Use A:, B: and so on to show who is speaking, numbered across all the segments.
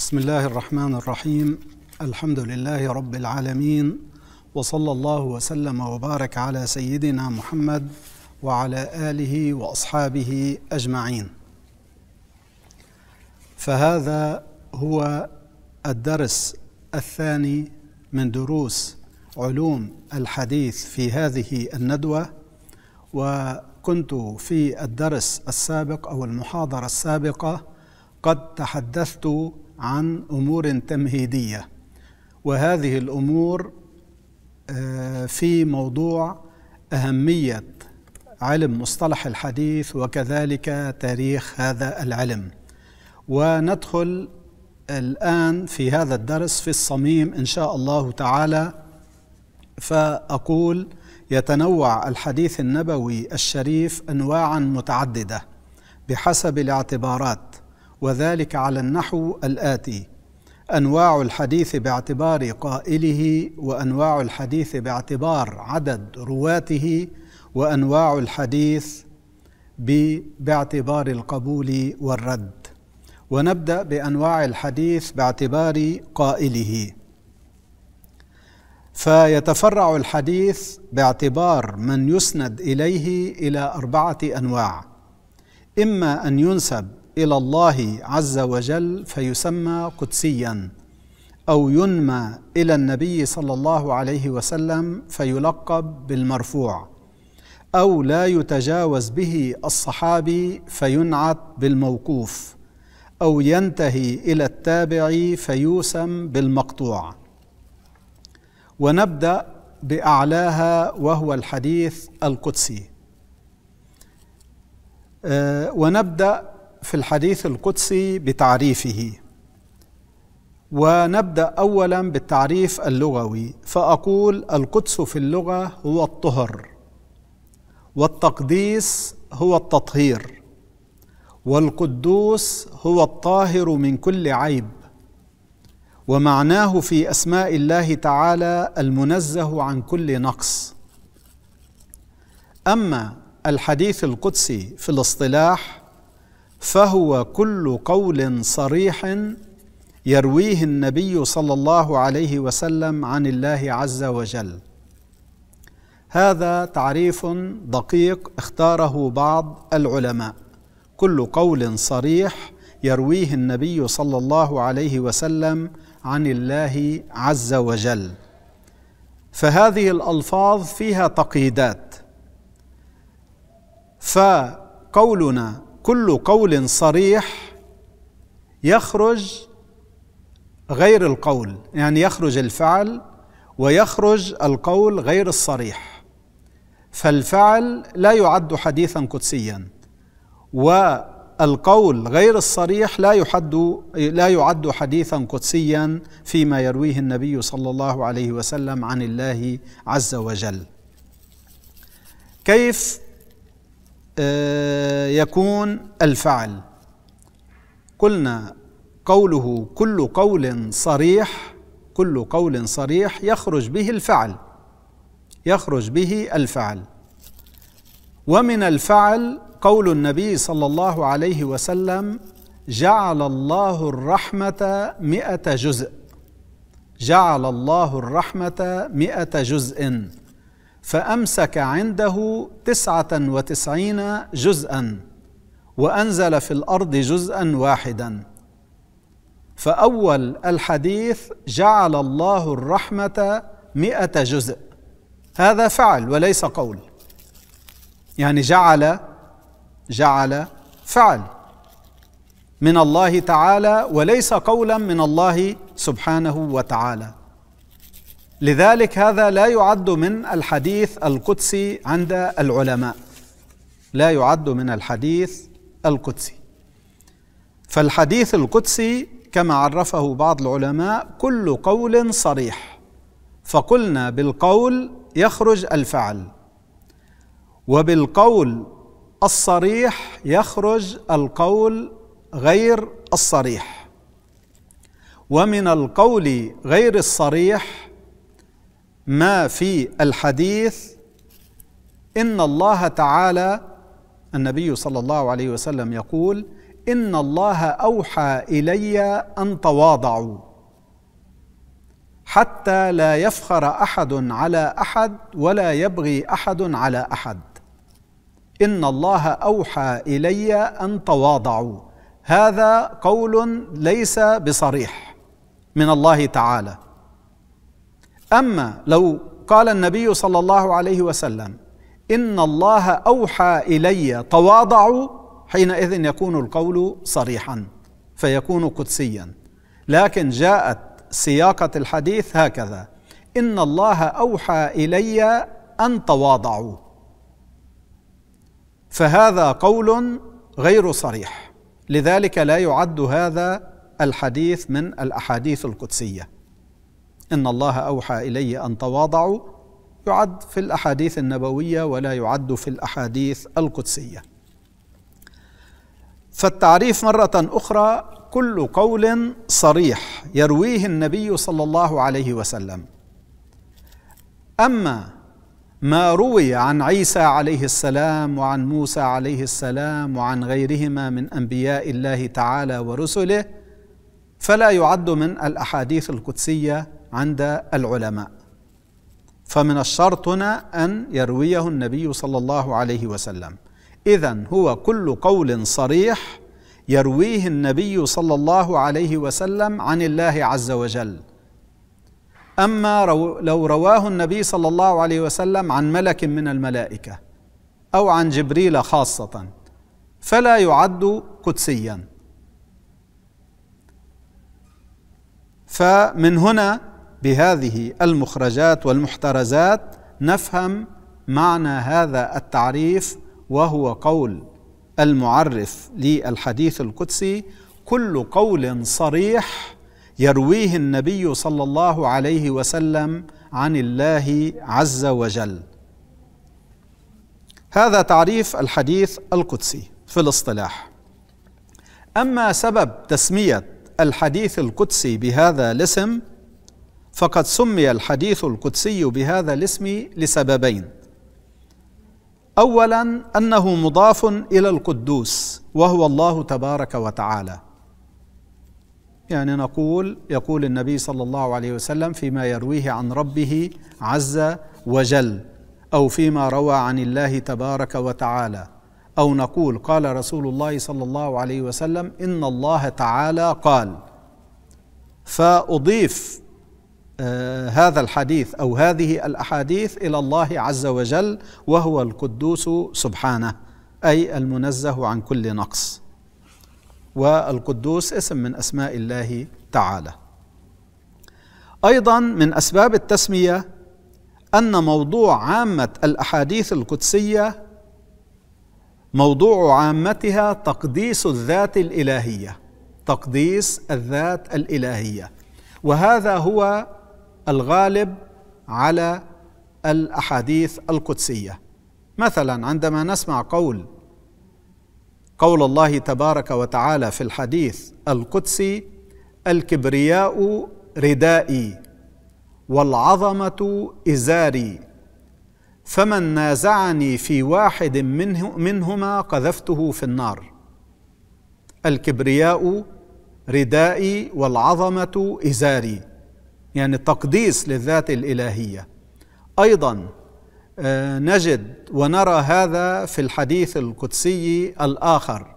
A: بسم الله الرحمن الرحيم الحمد لله رب العالمين وصلى الله وسلم وبارك على سيدنا محمد وعلى اله واصحابه اجمعين فهذا هو الدرس الثاني من دروس علوم الحديث في هذه الندوه وكنت في الدرس السابق او المحاضره السابقه قد تحدثت عن امور تمهيديه وهذه الامور آه، في موضوع اهميه علم مصطلح الحديث وكذلك تاريخ هذا العلم وندخل الان في هذا الدرس في الصميم ان شاء الله تعالى فاقول يتنوع الحديث النبوي الشريف انواعا متعدده بحسب الاعتبارات وذلك على النحو الآتي أنواع الحديث باعتبار قائله وأنواع الحديث باعتبار عدد رواته وأنواع الحديث باعتبار القبول والرد ونبدأ بأنواع الحديث باعتبار قائله فيتفرع الحديث باعتبار من يسند اليه الى اربعه انواع اما ان ينسب الى الله عز وجل فيسمى قدسيا او ينمى الى النبي صلى الله عليه وسلم فيلقب بالمرفوع او لا يتجاوز به الصحابي فينعت بالموقوف او ينتهي الى التابع فيوسم بالمقطوع ونبدا باعلاها وهو الحديث القدسي آه، ونبدا في الحديث القدسي بتعريفه ونبدا اولا بالتعريف اللغوي فاقول القدس في اللغه هو الطهر والتقديس هو التطهير والقدوس هو الطاهر من كل عيب ومعناه في اسماء الله تعالى المنزه عن كل نقص اما الحديث القدسي في الاصطلاح فهو كل قول صريح يرويه النبي صلى الله عليه وسلم عن الله عز وجل هذا تعريف دقيق اختاره بعض العلماء كل قول صريح يرويه النبي صلى الله عليه وسلم عن الله عز وجل فهذه الالفاظ فيها تقييدات فقولنا كل قول صريح يخرج غير القول يعني يخرج الفعل ويخرج القول غير الصريح فالفعل لا يعد حديثا قدسيا والقول غير الصريح لا يحد لا يعد حديثا قدسيا فيما يرويه النبي صلى الله عليه وسلم عن الله عز وجل كيف يكون الفعل قلنا قوله كل قول صريح كل قول صريح يخرج به الفعل يخرج به الفعل ومن الفعل قول النبي صلى الله عليه وسلم جعل الله الرحمة مئة جزء جعل الله الرحمة مئة جزء فأمسك عنده تسعة وتسعين جزءا وأنزل في الأرض جزءا واحدا فأول الحديث جعل الله الرحمة مئة جزء هذا فعل وليس قول يعني جعل جعل فعل من الله تعالى وليس قولا من الله سبحانه وتعالى لذلك هذا لا يعد من الحديث القدسي عند العلماء لا يعد من الحديث القدسي فالحديث القدسي كما عرفه بعض العلماء كل قول صريح فقلنا بالقول يخرج الفعل وبالقول الصريح يخرج القول غير الصريح ومن القول غير الصريح ما في الحديث ان الله تعالى النبي صلى الله عليه وسلم يقول ان الله اوحى الي ان تواضعوا حتى لا يفخر احد على احد ولا يبغي احد على احد ان الله اوحى الي ان تواضعوا هذا قول ليس بصريح من الله تعالى اما لو قال النبي صلى الله عليه وسلم ان الله اوحى الي تواضعوا حينئذ يكون القول صريحا فيكون قدسيا لكن جاءت سياقه الحديث هكذا ان الله اوحى الي ان تواضعوا فهذا قول غير صريح لذلك لا يعد هذا الحديث من الاحاديث القدسيه إن الله أوحى إلي أن تواضعوا يعد في الأحاديث النبوية ولا يعد في الأحاديث القدسية فالتعريف مرة أخرى كل قول صريح يرويه النبي صلى الله عليه وسلم أما ما روي عن عيسى عليه السلام وعن موسى عليه السلام وعن غيرهما من انبياء الله تعالى ورسله فلا يعد من الاحاديث القدسيه عند العلماء فمن الشرط هنا أن يرويه النبي صلى الله عليه وسلم إذا هو كل قول صريح يرويه النبي صلى الله عليه وسلم عن الله عز وجل أما لو رواه النبي صلى الله عليه وسلم عن ملك من الملائكة أو عن جبريل خاصة فلا يعد قدسيا فمن هنا بهذه المخرجات والمحترزات نفهم معنى هذا التعريف وهو قول المعرف للحديث القدسي كل قول صريح يرويه النبي صلى الله عليه وسلم عن الله عز وجل هذا تعريف الحديث القدسي في الاصطلاح اما سبب تسميه الحديث القدسي بهذا الاسم فقد سمي الحديث القدسي بهذا الاسم لسببين اولا انه مضاف الى القدوس وهو الله تبارك وتعالى يعني نقول يقول النبي صلى الله عليه وسلم فيما يرويه عن ربه عز وجل او فيما روى عن الله تبارك وتعالى او نقول قال رسول الله صلى الله عليه وسلم ان الله تعالى قال فاضيف آه، هذا الحديث او هذه الاحاديث الى الله عز وجل وهو القدوس سبحانه اي المنزه عن كل نقص والقدوس اسم من اسماء الله تعالى ايضا من اسباب التسميه ان موضوع عامه الاحاديث القدسيه موضوع عامتها تقديس الذات الالهيه تقديس الذات الالهيه وهذا هو الغالب على الاحاديث القدسيه مثلا عندما نسمع قول قول الله تبارك وتعالى في الحديث القدسي الكبرياء ردائي والعظمه ازاري فمن نازعني في واحد منه منهما قذفته في النار الكبرياء ردائي والعظمه ازاري يعني تقديس للذات الالهيه ايضا آه، نجد ونرى هذا في الحديث القدسي الاخر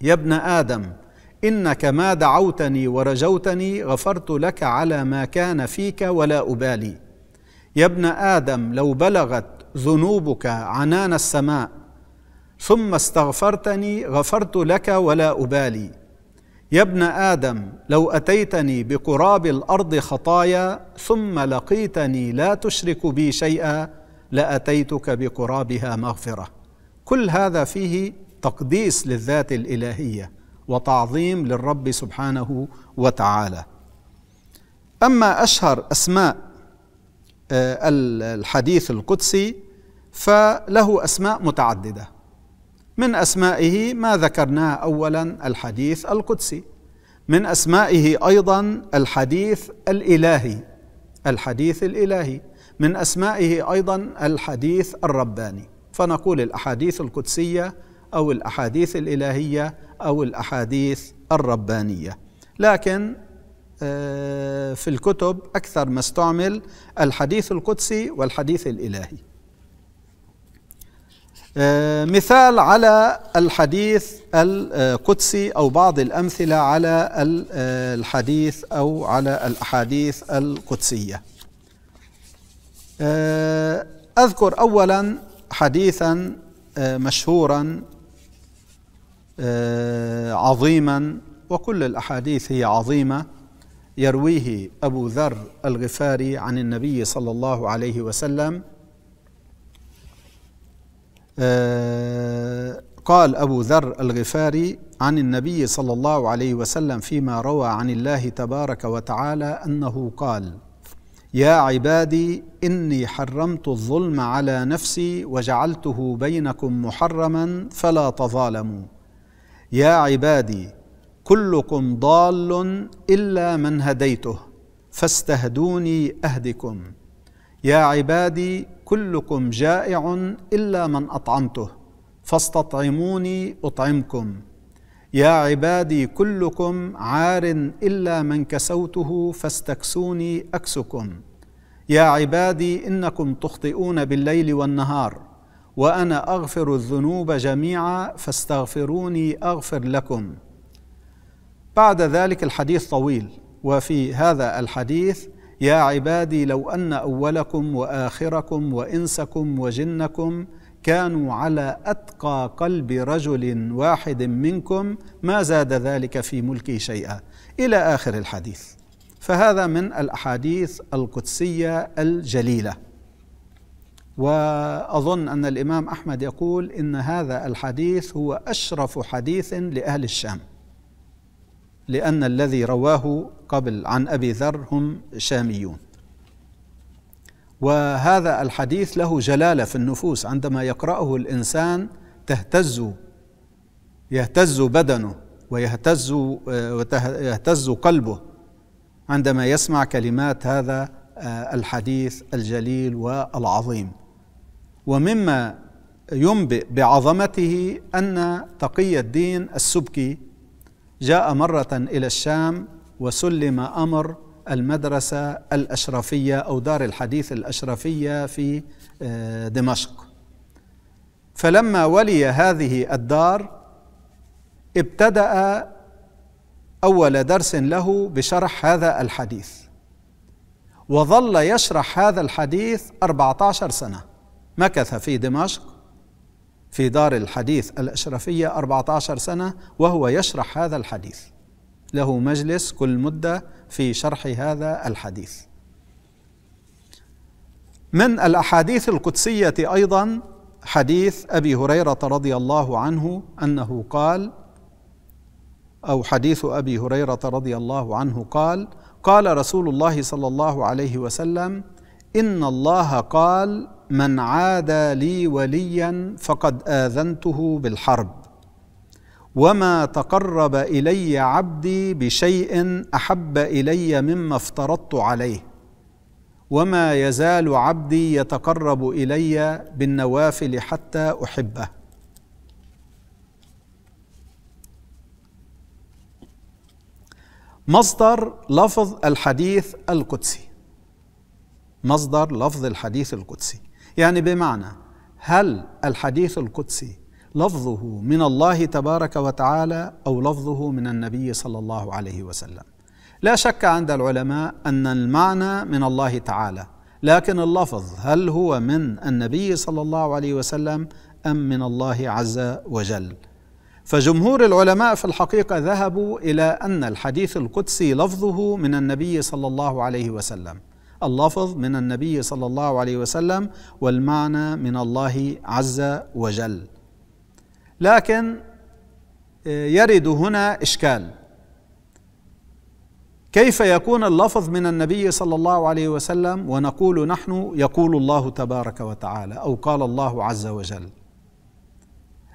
A: يا ابن ادم انك ما دعوتني ورجوتني غفرت لك على ما كان فيك ولا ابالي يا ابن ادم لو بلغت ذنوبك عنان السماء ثم استغفرتني غفرت لك ولا ابالي يا ابن ادم لو اتيتني بقراب الارض خطايا ثم لقيتني لا تشرك بي شيئا لاتيتك بقرابها مغفره كل هذا فيه تقديس للذات الالهيه وتعظيم للرب سبحانه وتعالى اما اشهر اسماء آه، الحديث القدسي فله اسماء متعدده من اسمائه ما ذكرناه اولا الحديث القدسي من اسمائه ايضا الحديث الالهي الحديث الالهي من اسمائه ايضا الحديث الرباني فنقول الاحاديث القدسيه او الاحاديث الالهيه او الاحاديث الربانيه لكن آه، في الكتب اكثر ما استعمل الحديث القدسي والحديث الالهي آه، مثال على الحديث القدسي او بعض الامثله على آه، الحديث او على الاحاديث القدسيه. آه، اذكر اولا حديثا مشهورا عظيما وكل الاحاديث هي عظيمه يرويه ابو ذر الغفاري عن النبي صلى الله عليه وسلم آه، قال أبو ذر الغفاري عن النبي صلى الله عليه وسلم فيما روى عن الله تبارك وتعالى أنه قال يا عبادي إني حرمت الظلم على نفسي وجعلته بينكم محرما فلا تظالموا يا عبادي كلكم ضال إلا من هديته فاستهدوني أهدكم يا عبادي كلكم جائع الا من اطعمته فاستطعموني اطعمكم يا عبادي كلكم عار الا من كسوته فاستكسوني اكسكم يا عبادي انكم تخطئون بالليل والنهار وانا اغفر الذنوب جميعا فاستغفروني اغفر لكم بعد ذلك الحديث طويل وفي هذا الحديث يا عبادي لو ان اولكم واخركم وانسكم وجنكم كانوا على اتقى قلب رجل واحد منكم ما زاد ذلك في ملكي شيئا الى اخر الحديث فهذا من الاحاديث القدسيه الجليله واظن ان الامام احمد يقول ان هذا الحديث هو اشرف حديث لاهل الشام لأن الذي رواه قبل عن أبي ذر هم شاميون وهذا الحديث له جلالة في النفوس عندما يقرأه الإنسان تهتز يهتز بدنه ويهتز يهتز قلبه عندما يسمع كلمات هذا آه، الحديث الجليل والعظيم ومما ينبئ بعظمته أن تقي الدين السبكي جاء مرة إلى الشام وسلم أمر المدرسة الأشرفية أو دار الحديث الأشرفية في آه، دمشق فلما ولي هذه الدار ابتدأ أول درس له بشرح هذا الحديث وظل يشرح هذا الحديث 14 سنة مكث في دمشق في دار الحديث الأشرفية 14 سنة وهو يشرح هذا الحديث له مجلس كل مدة في شرح هذا الحديث من الأحاديث القدسية أيضا حديث أبي هريرة رضي الله عنه أنه قال أو حديث أبي هريرة رضي الله عنه قال قال رسول الله صلى الله عليه وسلم إن الله قال من عادى لي وليا فقد اذنته بالحرب وما تقرب الي عبدي بشيء احب الي مما افترضت عليه وما يزال عبدي يتقرب الي بالنوافل حتى احبه مصدر لفظ الحديث القدسي مصدر لفظ الحديث القدسي يعني بمعنى هل الحديث القدسي لفظه من الله تبارك وتعالى او لفظه من النبي صلى الله عليه وسلم لا شك عند العلماء ان المعنى من الله تعالى لكن اللفظ هل هو من النبي صلى الله عليه وسلم ام من الله عز وجل فجمهور العلماء في الحقيقه ذهبوا الى ان الحديث القدسي لفظه من النبي صلى الله عليه وسلم اللفظ من النبي صلى الله عليه وسلم والمعنى من الله عز وجل لكن آه، يرد هنا اشكال كيف يكون اللفظ من النبي صلى الله عليه وسلم ونقول نحن يقول الله تبارك وتعالى او قال الله عز وجل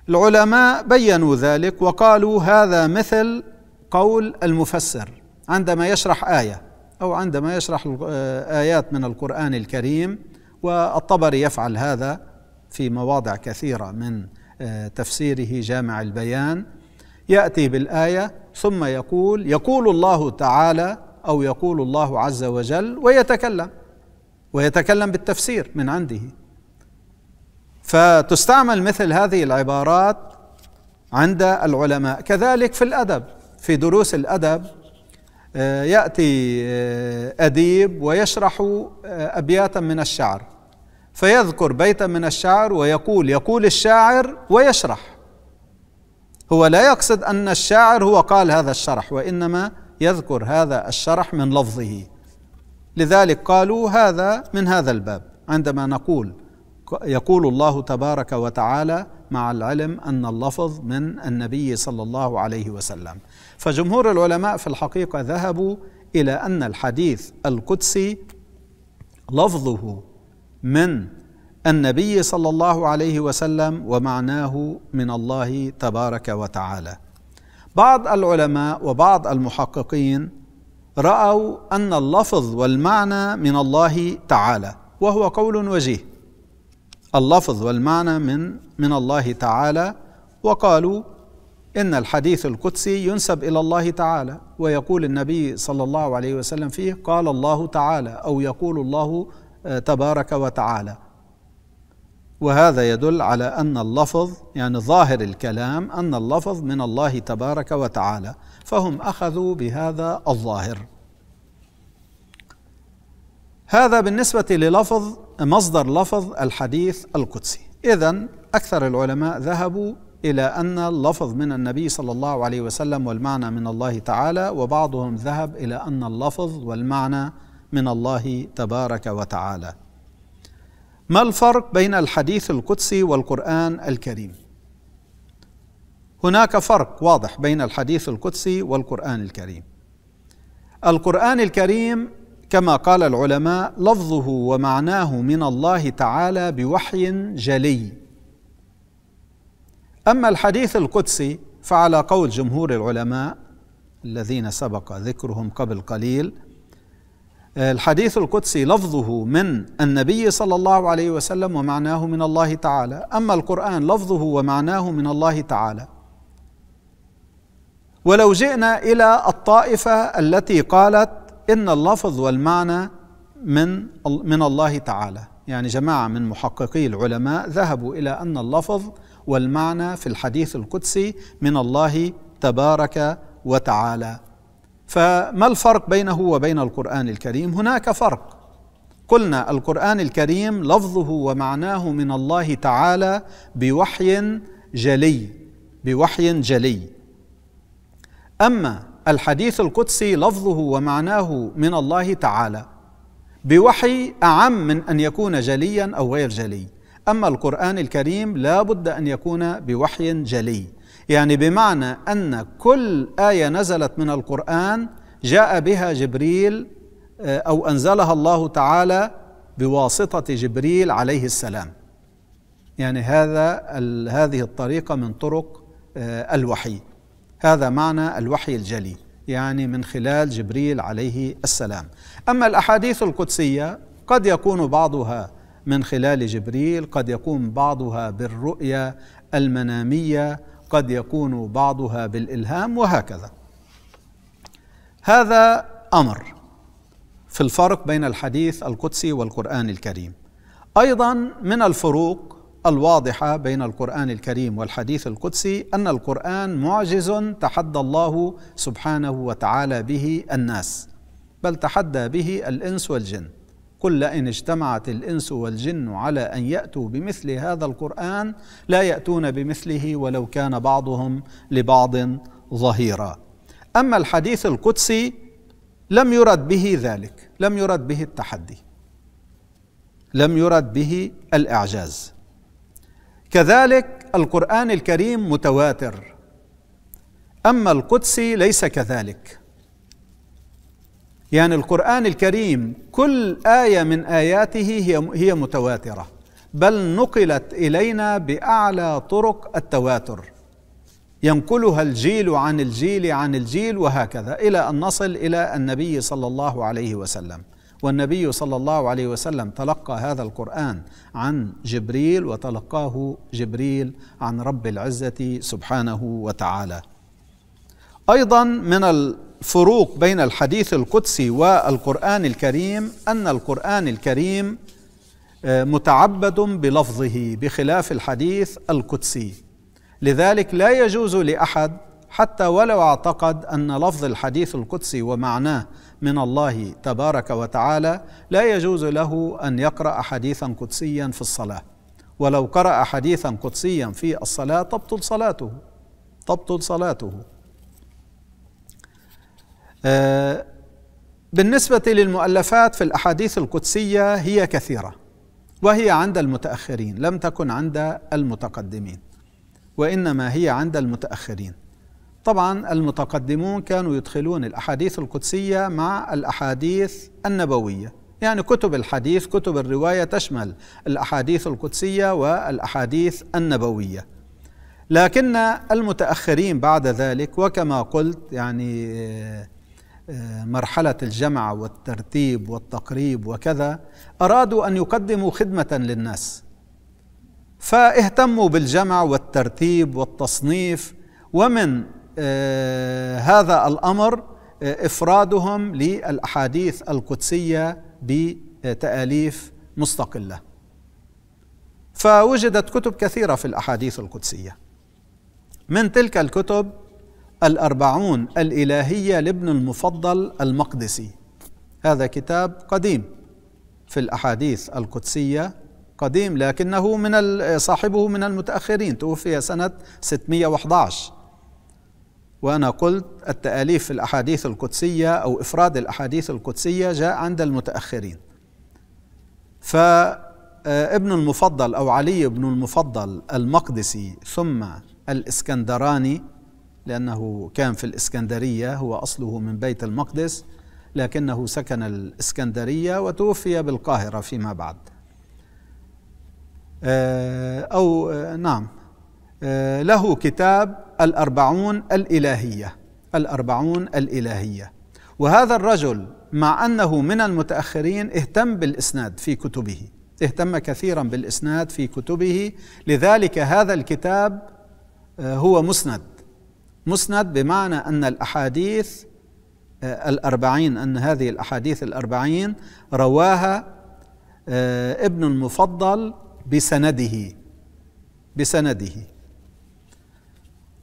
A: العلماء بينوا ذلك وقالوا هذا مثل قول المفسر عندما يشرح ايه أو عندما يشرح آيات من القرآن الكريم والطبري يفعل هذا في مواضع كثيرة من آه، تفسيره جامع البيان يأتي بالآية ثم يقول يقول الله تعالى أو يقول الله عز وجل ويتكلم ويتكلم بالتفسير من عنده فتستعمل مثل هذه العبارات عند العلماء كذلك في الأدب في دروس الأدب آه، ياتي آه، اديب ويشرح آه، ابياتا من الشعر فيذكر بيتا من الشعر ويقول يقول الشاعر ويشرح هو لا يقصد ان الشاعر هو قال هذا الشرح وانما يذكر هذا الشرح من لفظه لذلك قالوا هذا من هذا الباب عندما نقول يقول الله تبارك وتعالى مع العلم ان اللفظ من النبي صلى الله عليه وسلم فجمهور العلماء في الحقيقة ذهبوا إلى أن الحديث القدسي لفظه من النبي صلى الله عليه وسلم ومعناه من الله تبارك وتعالى بعض العلماء وبعض المحققين راوا ان اللفظ والمعنى من الله تعالى وهو قول وجيه اللفظ والمعنى من من الله تعالى وقالوا إن الحديث القدسي ينسب إلى الله تعالى ويقول النبي صلى الله عليه وسلم فيه قال الله تعالى أو يقول الله آه، تبارك وتعالى وهذا يدل على أن اللفظ يعني ظاهر الكلام أن اللفظ من الله تبارك وتعالى فهم أخذوا بهذا الظاهر هذا بالنسبة للفظ مصدر لفظ الحديث القدسي إذا أكثر العلماء ذهبوا إلى أن اللفظ من النبي صلى الله عليه وسلم والمعنى من الله تعالى وبعضهم ذهب إلى أن اللفظ والمعنى من الله تبارك وتعالى ما الفرق بين الحديث القدسي والقرآن الكريم؟ هناك فرق واضح بين الحديث القدسي والقرآن الكريم القرآن الكريم كما قال العلماء لفظه ومعناه من الله تعالى بوحي جلي أما الحديث القدسي فعلى قول جمهور العلماء الذين سبق ذكرهم قبل قليل الحديث القدسي لفظه من النبي صلى الله عليه وسلم ومعناه من الله تعالى اما القران لفظه ومعناه من الله تعالى ولو جئنا الى الطائفه التي قالت ان اللفظ والمعنى من من الله تعالى يعني جماعه من محققي العلماء ذهبوا الى ان اللفظ والمعنى في الحديث القدسي من الله تبارك وتعالى فما الفرق بينه وبين القران الكريم هناك فرق قلنا القران الكريم لفظه ومعناه من الله تعالى بوحي جلي بوحي جلي اما الحديث القدسي لفظه ومعناه من الله تعالى بوحي اعم من ان يكون جليا او غير جلي أما القرآن الكريم لا بد أن يكون بوحي جلي يعني بمعنى أن كل آية نزلت من القرآن جاء بها جبريل آه، أو أنزلها الله تعالى بواسطة جبريل عليه السلام يعني هذا هذه الطريقة من طرق آه، الوحي هذا معنى الوحي الجلي يعني من خلال جبريل عليه السلام أما الأحاديث القدسية قد يكون بعضها من خلال جبريل قد يكون بعضها بالرؤيه المناميه قد يكون بعضها بالالهام وهكذا هذا امر في الفرق بين الحديث القدسي والقران الكريم ايضا من الفروق الواضحه بين القران الكريم والحديث القدسي ان القران معجز تحدى الله سبحانه وتعالى به الناس بل تحدى به الانس والجن قل لئن اجتمعت الانس والجن على ان ياتوا بمثل هذا القران لا ياتون بمثله ولو كان بعضهم لبعض ظهيرا اما الحديث القدسي لم يرد به ذلك لم يرد به التحدي لم يرد به الاعجاز كذلك القران الكريم متواتر اما القدسي ليس كذلك يعني القرآن الكريم كل آية من آياته هي هي متواترة بل نقلت إلينا بأعلى طرق التواتر ينقلها الجيل عن الجيل عن الجيل وهكذا إلى أن نصل إلى النبي صلى الله عليه وسلم والنبي صلى الله عليه وسلم تلقى هذا القرآن عن جبريل وتلقاه جبريل عن رب العزة سبحانه وتعالى أيضا من الفروق بين الحديث القدسي والقرآن الكريم أن القرآن الكريم آه، متعبد بلفظه بخلاف الحديث القدسي لذلك لا يجوز لأحد حتى ولو اعتقد أن لفظ الحديث القدسي ومعناه من الله تبارك وتعالى لا يجوز له أن يقرأ حديثا قدسيا في الصلاة ولو قرأ حديثا قدسيا في الصلاة تبطل صلاته تبطل صلاته آه، بالنسبة للمؤلفات في الأحاديث القدسية هي كثيرة وهي عند المتأخرين لم تكن عند المتقدمين وإنما هي عند المتأخرين طبعا المتقدمون كانوا يدخلون الأحاديث القدسية مع الأحاديث النبوية يعني كتب الحديث كتب الرواية تشمل الأحاديث القدسية والأحاديث النبوية لكن المتأخرين بعد ذلك وكما قلت يعني آه، مرحلة الجمع والترتيب والتقريب وكذا أرادوا أن يقدموا خدمة للناس فاهتموا بالجمع والترتيب والتصنيف ومن آه، هذا الأمر آه، إفرادهم للأحاديث القدسية بتأليف مستقلة فوجدت كتب كثيرة في الأحاديث القدسية من تلك الكتب الأربعون الإلهية لابن المفضل المقدسي هذا كتاب قديم في الأحاديث القدسية قديم لكنه من صاحبه من المتأخرين توفي سنة 611 وأنا قلت التأليف في الأحاديث القدسية أو إفراد الأحاديث القدسية جاء عند المتأخرين فابن آه، المفضل أو علي بن المفضل المقدسي ثم الإسكندراني لأنه كان في الإسكندرية هو أصله من بيت المقدس لكنه سكن الإسكندرية وتوفي بالقاهرة فيما بعد آه، أو آه، نعم آه، له كتاب الأربعون الإلهية الأربعون الإلهية وهذا الرجل مع أنه من المتأخرين اهتم بالإسناد في كتبه اهتم كثيرا بالإسناد في كتبه لذلك هذا الكتاب هو مسند مسند بمعنى أن الأحاديث آه، الأربعين أن هذه الأحاديث الأربعين رواها آه، ابن المفضل بسنده بسنده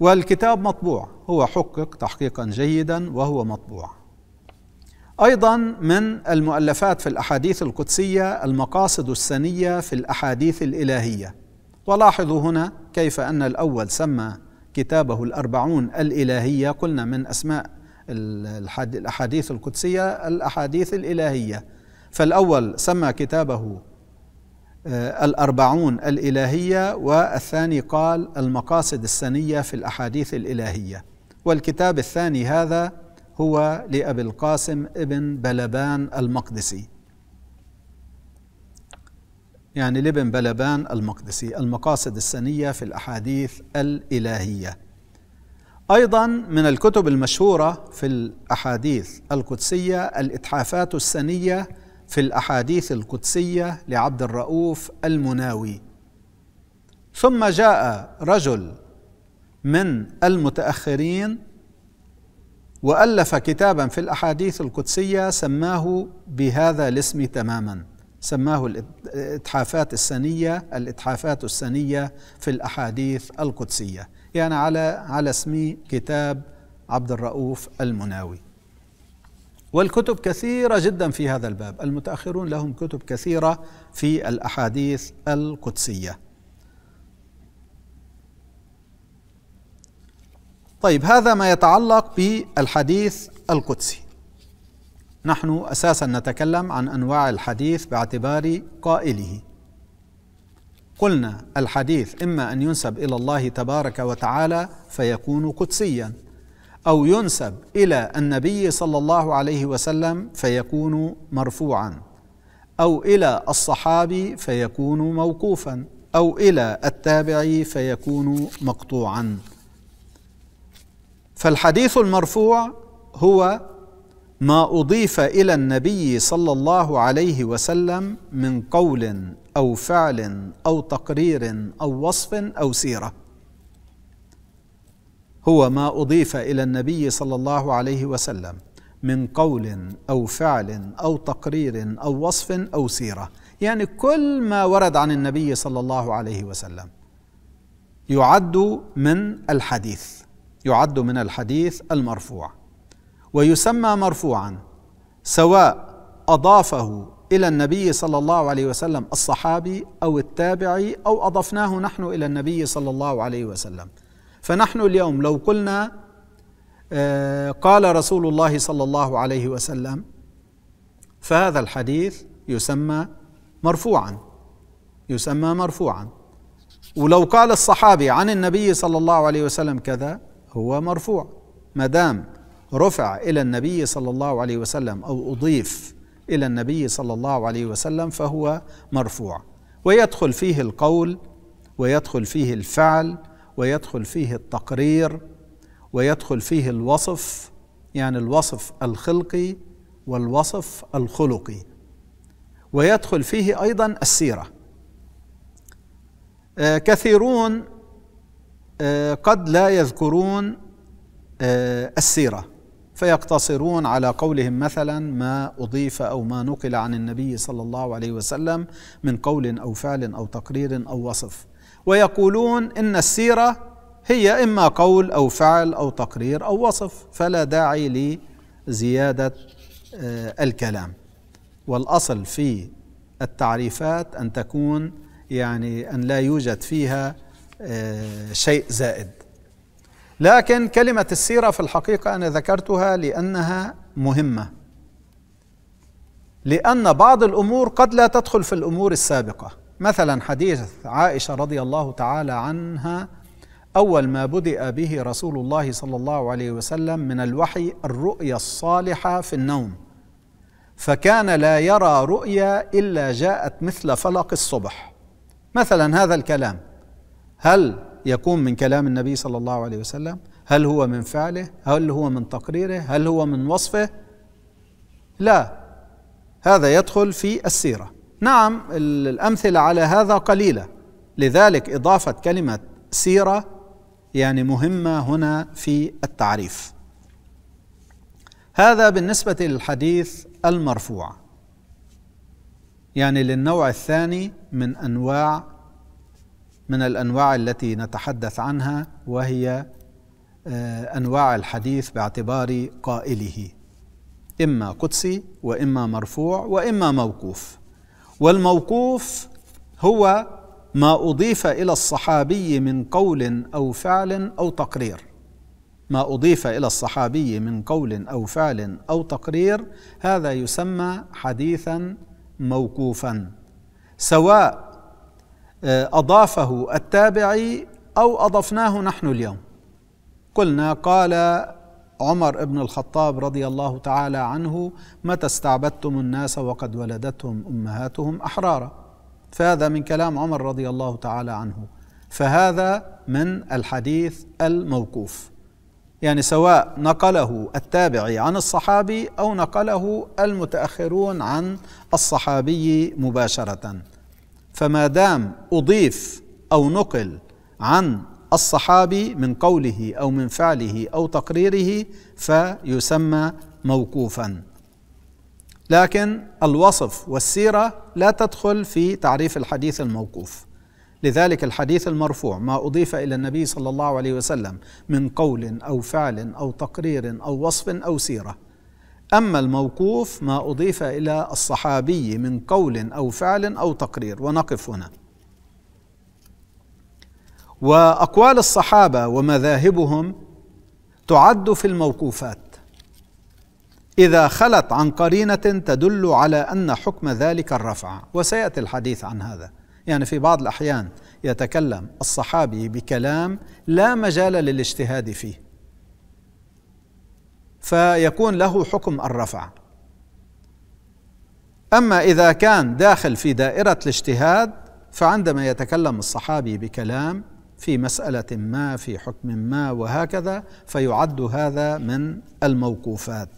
A: والكتاب مطبوع هو حقق تحقيقا جيدا وهو مطبوع ايضا من المؤلفات في الاحاديث القدسيه المقاصد السنيه في الاحاديث الالهيه ولاحظوا هنا كيف ان الاول سمى كتابه الأربعون الإلهية قلنا من أسماء الأحاديث القدسية الأحاديث الإلهية فالأول سمى كتابه آه، الأربعون الإلهية والثاني قال المقاصد السنية في الأحاديث الإلهية والكتاب الثاني هذا هو لأبي القاسم ابن بلبان المقدسي يعني لابن بلبان المقدسي المقاصد السنية في الأحاديث الإلهية أيضا من الكتب المشهورة في الأحاديث القدسية الإتحافات السنية في الأحاديث القدسية لعبد الرؤوف المناوي ثم جاء رجل من المتأخرين وألف كتابا في الأحاديث القدسية سماه بهذا الاسم تماما سماه الاتحافات السنيه الاتحافات السنيه في الاحاديث القدسيه يعني على على اسم كتاب عبد الرؤوف المناوي والكتب كثيرة جدا في هذا الباب المتأخرون لهم كتب كثيرة في الأحاديث القدسية طيب هذا ما يتعلق بالحديث القدسي نحن اساسا نتكلم عن انواع الحديث باعتبار قائله قلنا الحديث اما ان ينسب الى الله تبارك وتعالى فيكون قدسيا او ينسب الى النبي صلى الله عليه وسلم فيكون مرفوعا او الى الصحابي فيكون موقوفا او الى التابع فيكون مقطوعا فالحديث المرفوع هو ما اضيف الى النبي صلى الله عليه وسلم من قول او فعل او تقرير او وصف او سيره هو ما اضيف الى النبي صلى الله عليه وسلم من قول او فعل او تقرير او وصف او سيره يعني كل ما ورد عن النبي صلى الله عليه وسلم يعد من الحديث يعد من الحديث المرفوع ويسمى مرفوعا سواء اضافه الى النبي صلى الله عليه وسلم الصحابي او التابعي او اضفناه نحن الى النبي صلى الله عليه وسلم فنحن اليوم لو قلنا آه، قال رسول الله صلى الله عليه وسلم فهذا الحديث يسمى مرفوعا يسمى مرفوعا ولو قال الصحابي عن النبي صلى الله عليه وسلم كذا هو مرفوع ما دام رفع الى النبي صلى الله عليه وسلم او اضيف الى النبي صلى الله عليه وسلم فهو مرفوع ويدخل فيه القول ويدخل فيه الفعل ويدخل فيه التقرير ويدخل فيه الوصف يعني الوصف الخلقي والوصف الخلقي ويدخل فيه ايضا السيره آه، كثيرون آه، قد لا يذكرون آه، السيره فيقتصرون على قولهم مثلا ما اضيف او ما نقل عن النبي صلى الله عليه وسلم من قول او فعل او تقرير او وصف ويقولون ان السيره هي اما قول او فعل او تقرير او وصف فلا داعي لزياده آه، الكلام والاصل في التعريفات ان تكون يعني ان لا يوجد فيها آه، شيء زائد لكن كلمة السيرة في الحقيقة أنا ذكرتها لأنها مهمة لأن بعض الأمور قد لا تدخل في الأمور السابقة مثلا حديث عائشة رضي الله تعالى عنها أول ما بدأ به رسول الله صلى الله عليه وسلم من الوحي الرؤيا الصالحة في النوم فكان لا يرى رؤيا إلا جاءت مثل فلق الصبح مثلا هذا الكلام هل يكون من كلام النبي صلى الله عليه وسلم هل هو من فعله هل هو من تقريره هل هو من وصفه لا هذا يدخل في السيره نعم الامثله على هذا قليله لذلك اضافه كلمه سيره يعني مهمه هنا في التعريف هذا بالنسبه للحديث المرفوع يعني للنوع الثاني من انواع من الانواع التي نتحدث عنها وهي آه، انواع الحديث باعتبار قائله اما قدسي واما مرفوع واما موقوف والموقوف هو ما اضيف الى الصحابي من قول او فعل او تقرير ما اضيف الى الصحابي من قول او فعل او تقرير هذا يسمى حديثا موقوفا سواء آه، أضافه التابعي أو أضفناه نحن اليوم قلنا قال عمر بن الخطاب رضي الله تعالى عنه متى استعبدتم الناس وقد ولدتهم أمهاتهم أحرارا فهذا من كلام عمر رضي الله تعالى عنه فهذا من الحديث الموقوف يعني سواء نقله التابعي عن الصحابي او نقله المتاخرون عن الصحابي مباشره فما دام أضيف أو نقل عن الصحابي من قوله أو من فعله أو تقريره فيسمى موقوفا لكن الوصف والسيرة لا تدخل في تعريف الحديث الموقوف لذلك الحديث المرفوع ما أضيف إلى النبي صلى الله عليه وسلم من قول أو فعل أو تقرير أو وصف أو سيرة أما الموقوف ما أضيف إلى الصحابي من قول أو فعل أو تقرير ونقف هنا وأقوال الصحابة ومذاهبهم تعد في الموقوفات إذا خلت عن قرينة تدل على أن حكم ذلك الرفع وسيأتي الحديث عن هذا يعني في بعض الأحيان يتكلم الصحابي بكلام لا مجال للاجتهاد فيه فيكون له حكم الرفع أما إذا كان داخل في دائرة الاجتهاد فعندما يتكلم الصحابي بكلام في مسألة ما في حكم ما وهكذا فيعد هذا من الموقوفات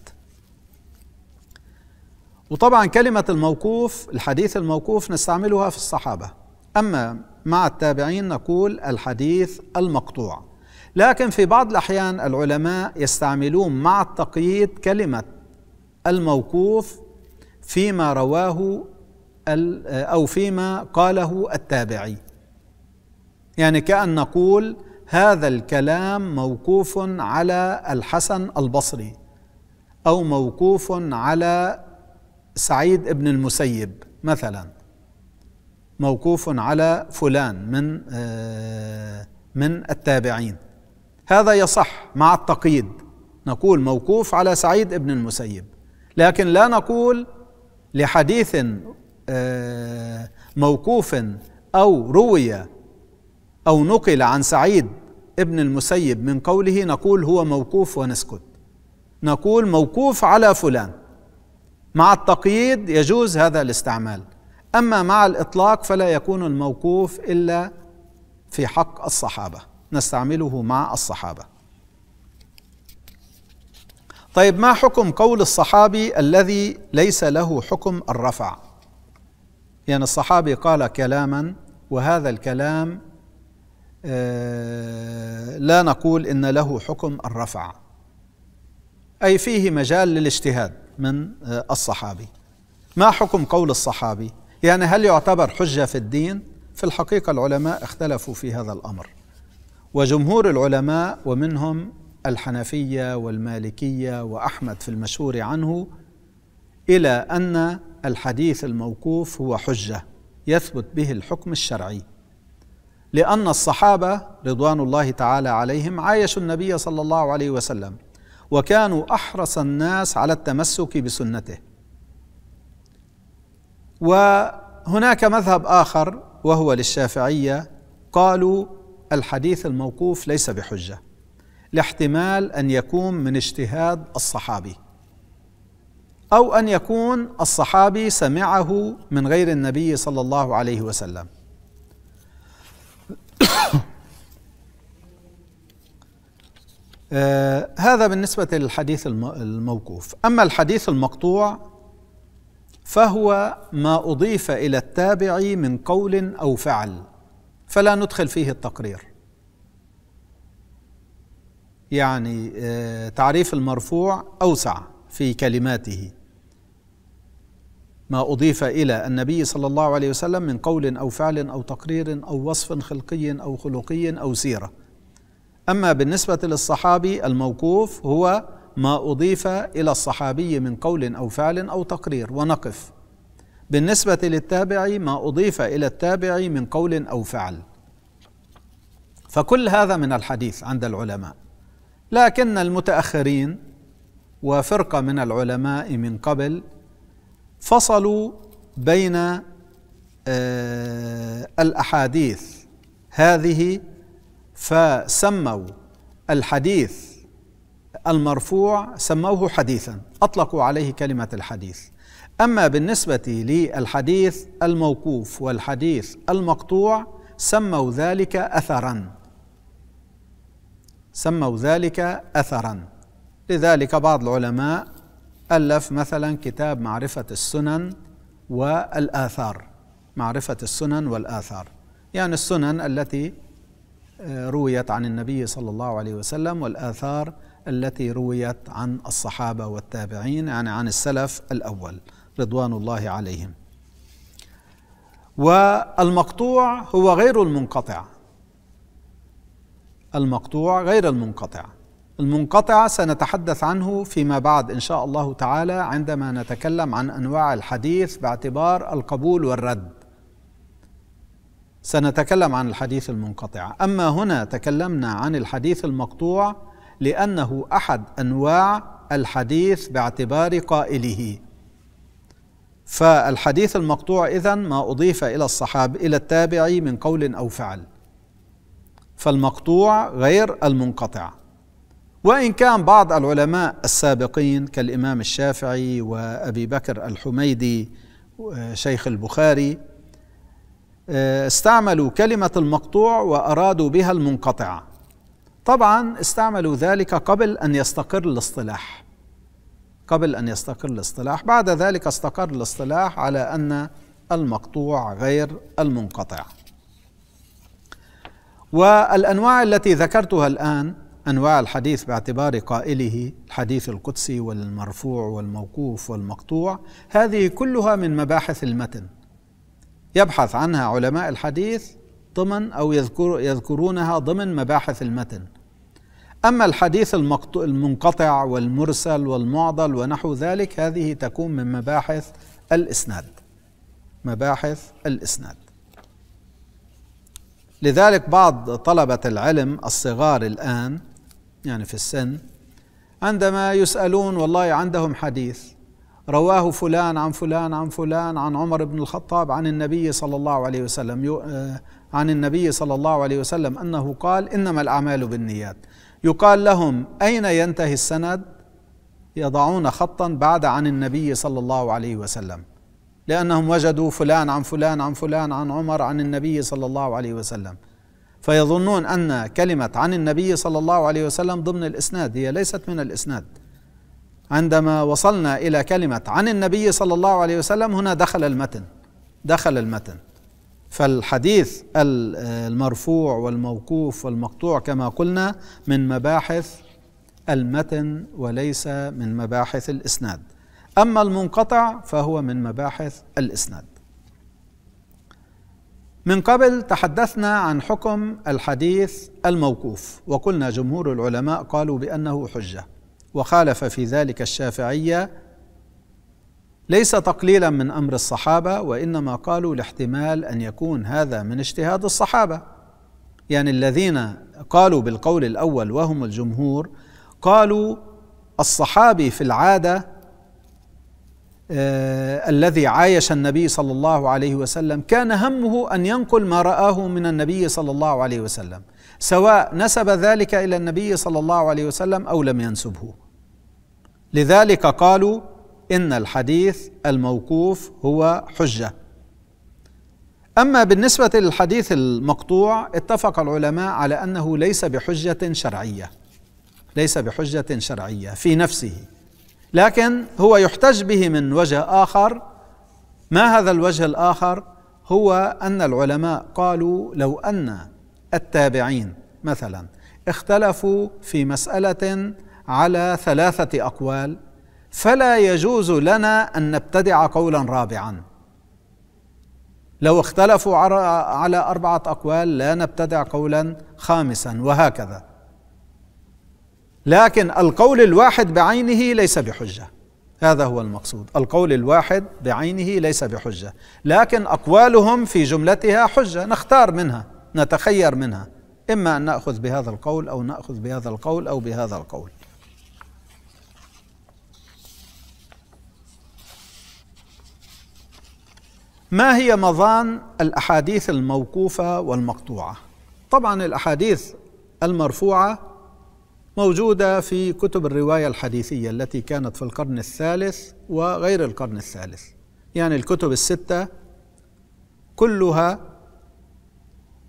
A: وطبعا كلمة الموقوف الحديث الموقوف نستعملها في الصحابة أما مع التابعين نقول الحديث المقطوع لكن في بعض الأحيان العلماء يستعملون مع التقييد كلمة الموقوف فيما رواه أو فيما قاله التابعي يعني كأن نقول هذا الكلام موقوف على الحسن البصري أو موقوف على سعيد بن المسيب مثلا موقوف على فلان من آه، من التابعين هذا يصح مع التقييد نقول موقوف على سعيد ابن المسيب لكن لا نقول لحديث آه، موقوف او روي او نقل عن سعيد ابن المسيب من قوله نقول هو موقوف ونسكت نقول موقوف على فلان مع التقييد يجوز هذا الاستعمال اما مع الاطلاق فلا يكون الموقوف الا في حق الصحابه نستعمله مع الصحابة طيب ما حكم قول الصحابي الذي ليس له حكم الرفع يعني الصحابي قال كلاما وهذا الكلام آه، لا نقول ان له حكم الرفع اي فيه مجال للاجتهاد من آه، الصحابي ما حكم قول الصحابي يعني هل يعتبر حجه في الدين في الحقيقه العلماء اختلفوا في هذا الامر وجمهور العلماء ومنهم الحنفيه والمالكيه واحمد في المشهور عنه الى ان الحديث الموقوف هو حجه يثبت به الحكم الشرعي لان الصحابه رضوان الله تعالى عليهم عايشوا النبي صلى الله عليه وسلم وكانوا احرص الناس على التمسك بسنته وهناك مذهب اخر وهو للشافعيه قالوا الحديث الموقوف ليس بحجه لاحتمال ان يكون من اجتهاد الصحابي او ان يكون الصحابي سمعه من غير النبي صلى الله عليه وسلم آه هذا بالنسبة للحديث الموقوف أما الحديث المقطوع فهو ما أضيف إلى التابع من قول أو فعل فلا ندخل فيه التقرير يعني آه، تعريف المرفوع اوسع في كلماته ما اضيف الى النبي صلى الله عليه وسلم من قول او فعل او تقرير او وصف خلقي او خلقي او سيره اما بالنسبه للصحابي الموقوف هو ما اضيف الى الصحابي من قول او فعل او تقرير ونقف بالنسبة للتابع ما أضيف إلى التابع من قول أو فعل فكل هذا من الحديث عند العلماء لكن المتأخرين وفرقة من العلماء من قبل فصلوا بين آه، الأحاديث هذه فسموا الحديث المرفوع سموه حديثا أطلقوا عليه كلمة الحديث أما بالنسبة للحديث الموقوف والحديث المقطوع سموا ذلك أثرا سموا ذلك أثرا لذلك بعض العلماء ألف مثلا كتاب معرفة السنن والآثار معرفة السنن والآثار يعني السنن التي آه، رويت عن النبي صلى الله عليه وسلم والآثار التي رويت عن الصحابة والتابعين يعني عن السلف الأول رضوان الله عليهم والمقطوع هو غير المنقطع المقطوع غير المنقطع المنقطع سنتحدث عنه فيما بعد ان شاء الله تعالى عندما نتكلم عن انواع الحديث باعتبار القبول والرد سنتكلم عن الحديث المنقطع اما هنا تكلمنا عن الحديث المقطوع لانه احد انواع الحديث باعتبار قائله فالحديث المقطوع إذا ما أضيف إلى الصحاب إلى التابع من قول أو فعل فالمقطوع غير المنقطع وإن كان بعض العلماء السابقين كالإمام الشافعي وأبي بكر الحميدي شيخ البخاري آه، استعملوا كلمة المقطوع وأرادوا بها المنقطع طبعا استعملوا ذلك قبل أن يستقر الاصطلاح قبل أن يستقر الاصطلاح بعد ذلك استقر الاصطلاح على أن المقطوع غير المنقطع والأنواع التي ذكرتها الآن أنواع الحديث باعتبار قائله الحديث القدسي والمرفوع والموقوف والمقطوع هذه كلها من مباحث المتن يبحث عنها علماء الحديث ضمن أو يذكر يذكرونها ضمن مباحث المتن أما الحديث المنقطع والمرسل والمعضل ونحو ذلك هذه تكون من مباحث الإسناد مباحث الإسناد لذلك بعض طلبة العلم الصغار الآن يعني في السن عندما يسألون والله عندهم حديث رواه فلان عن فلان عن فلان عن عمر بن الخطاب عن النبي صلى الله عليه وسلم آه، عن النبي صلى الله عليه وسلم أنه قال إنما الأعمال بالنيات يقال لهم اين ينتهي السند يضعون خطا بعد عن النبي صلى الله عليه وسلم لانهم وجدوا فلان عن فلان عن فلان عن عمر عن النبي صلى الله عليه وسلم فيظنون ان كلمه عن النبي صلى الله عليه وسلم ضمن الاسناد هي ليست من الاسناد عندما وصلنا الى كلمه عن النبي صلى الله عليه وسلم هنا دخل المتن دخل المتن فالحديث المرفوع والموقوف والمقطوع كما قلنا من مباحث المتن وليس من مباحث الاسناد اما المنقطع فهو من مباحث الاسناد من قبل تحدثنا عن حكم الحديث الموقوف وقلنا جمهور العلماء قالوا بانه حجه وخالف في ذلك الشافعيه ليس تقليلا من امر الصحابه وانما قالوا لاحتمال ان يكون هذا من اجتهاد الصحابه يعني الذين قالوا بالقول الاول وهم الجمهور قالوا الصحابي في العاده آه الذي عايش النبي صلى الله عليه وسلم كان همه ان ينقل ما راه من النبي صلى الله عليه وسلم سواء نسب ذلك الى النبي صلى الله عليه وسلم او لم ينسبه لذلك قالوا إن الحديث الموقوف هو حجة أما بالنسبة للحديث المقطوع اتفق العلماء على أنه ليس بحجة شرعية ليس بحجة شرعية في نفسه لكن هو يحتج به من وجه آخر ما هذا الوجه الآخر هو أن العلماء قالوا لو أن التابعين مثلا اختلفوا في مسألة على ثلاثة أقوال فلا يجوز لنا ان نبتدع قولا رابعا لو اختلفوا على اربعه اقوال لا نبتدع قولا خامسا وهكذا لكن القول الواحد بعينه ليس بحجه هذا هو المقصود القول الواحد بعينه ليس بحجه لكن اقوالهم في جملتها حجه نختار منها نتخير منها اما ان ناخذ بهذا القول او ناخذ بهذا القول او بهذا القول ما هي مظان الاحاديث الموقوفه والمقطوعه طبعا الاحاديث المرفوعه موجوده في كتب الروايه الحديثيه التي كانت في القرن الثالث وغير القرن الثالث يعني الكتب السته كلها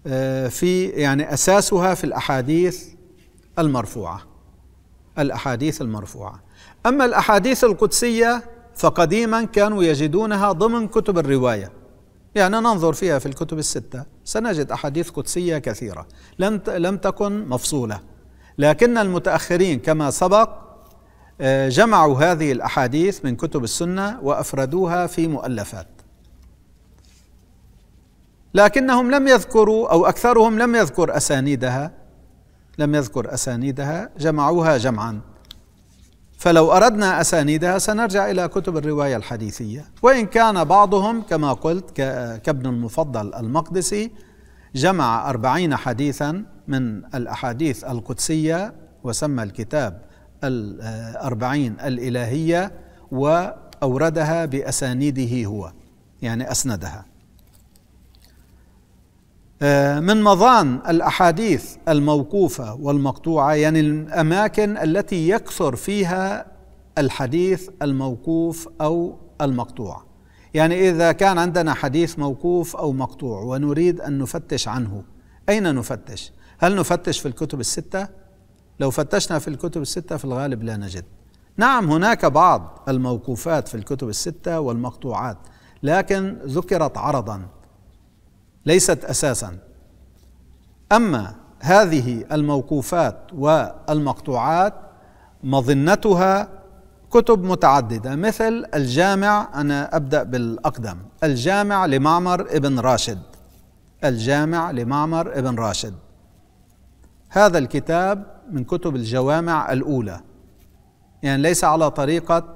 A: آه، في يعني اساسها في الاحاديث المرفوعه الاحاديث المرفوعه اما الاحاديث القدسيه فقديما كانوا يجدونها ضمن كتب الرواية يعني ننظر فيها في الكتب الستة سنجد أحاديث قدسية كثيرة لم لم تكن مفصولة لكن المتأخرين كما سبق آه، جمعوا هذه الأحاديث من كتب السنة وأفردوها في مؤلفات لكنهم لم يذكروا أو أكثرهم لم يذكر أسانيدها لم يذكر أسانيدها جمعوها جمعا فلو أردنا أسانيدها سنرجع إلى كتب الرواية الحديثية وإن كان بعضهم كما قلت كابن المفضل المقدسي جمع أربعين حديثا من الأحاديث القدسية وسمى الكتاب الأربعين الإلهية وأوردها بأسانيده هو يعني أسندها آه، من مضان الاحاديث الموقوفه والمقطوعه يعني الاماكن التي يكثر فيها الحديث الموقوف او المقطوع يعني اذا كان عندنا حديث موقوف او مقطوع ونريد ان نفتش عنه اين نفتش هل نفتش في الكتب السته لو فتشنا في الكتب السته في الغالب لا نجد نعم هناك بعض الموقوفات في الكتب السته والمقطوعات لكن ذكرت عرضا ليست اساسا اما هذه الموقوفات والمقطوعات مظنتها كتب متعدده مثل الجامع انا ابدا بالاقدم الجامع لمعمر ابن راشد الجامع لمعمر ابن راشد هذا الكتاب من كتب الجوامع الاولى يعني ليس على طريقه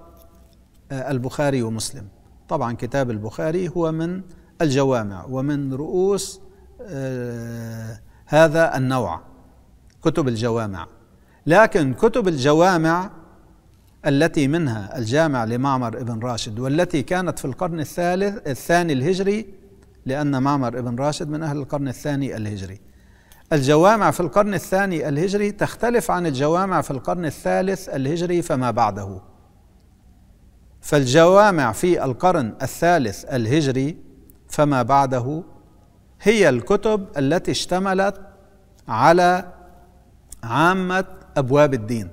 A: آه، البخاري ومسلم طبعا كتاب البخاري هو من الجوامع ومن رؤوس آه، هذا النوع كتب الجوامع لكن كتب الجوامع التي منها الجامع لمعمر ابن راشد والتي كانت في القرن الثالث الثاني الهجري لأن معمر ابن راشد من أهل القرن الثاني الهجري الجوامع في القرن الثاني الهجري تختلف عن الجوامع في القرن الثالث الهجري فما بعده فالجوامع في القرن الثالث الهجري فما بعده هي الكتب التي اشتملت على عامة أبواب الدين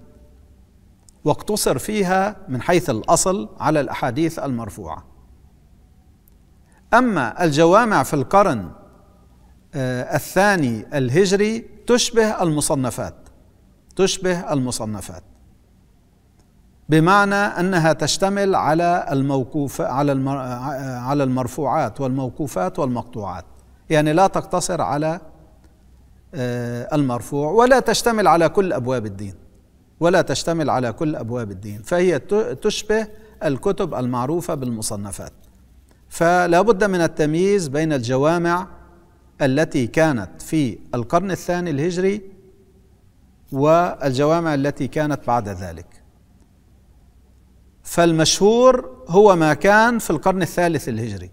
A: واقتصر فيها من حيث الأصل على الأحاديث المرفوعة أما الجوامع في القرن آه، الثاني الهجري تشبه المصنفات تشبه المصنفات بمعنى انها تشتمل على الموقوف على على المرفوعات والموقوفات والمقطوعات يعني لا تقتصر على آه، المرفوع ولا تشتمل على كل ابواب الدين ولا تشتمل على كل ابواب الدين فهي تشبه الكتب المعروفه بالمصنفات فلا بد من التمييز بين الجوامع التي كانت في القرن الثاني الهجري والجوامع التي كانت بعد ذلك فالمشهور هو ما كان في القرن الثالث الهجري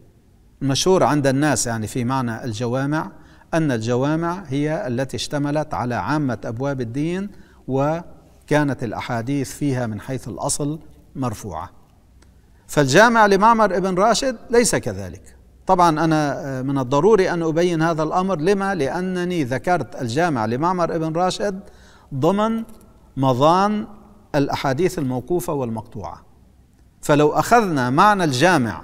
A: المشهور عند الناس يعني في معنى الجوامع أن الجوامع هي التي اشتملت على عامة أبواب الدين وكانت الأحاديث فيها من حيث الأصل مرفوعة فالجامع لمعمر ابن راشد ليس كذلك طبعا أنا آه، من الضروري أن أبين هذا الأمر لما؟ لأنني ذكرت الجامع لمعمر ابن راشد ضمن مضان الأحاديث الموقوفة والمقطوعة فلو اخذنا معنى الجامع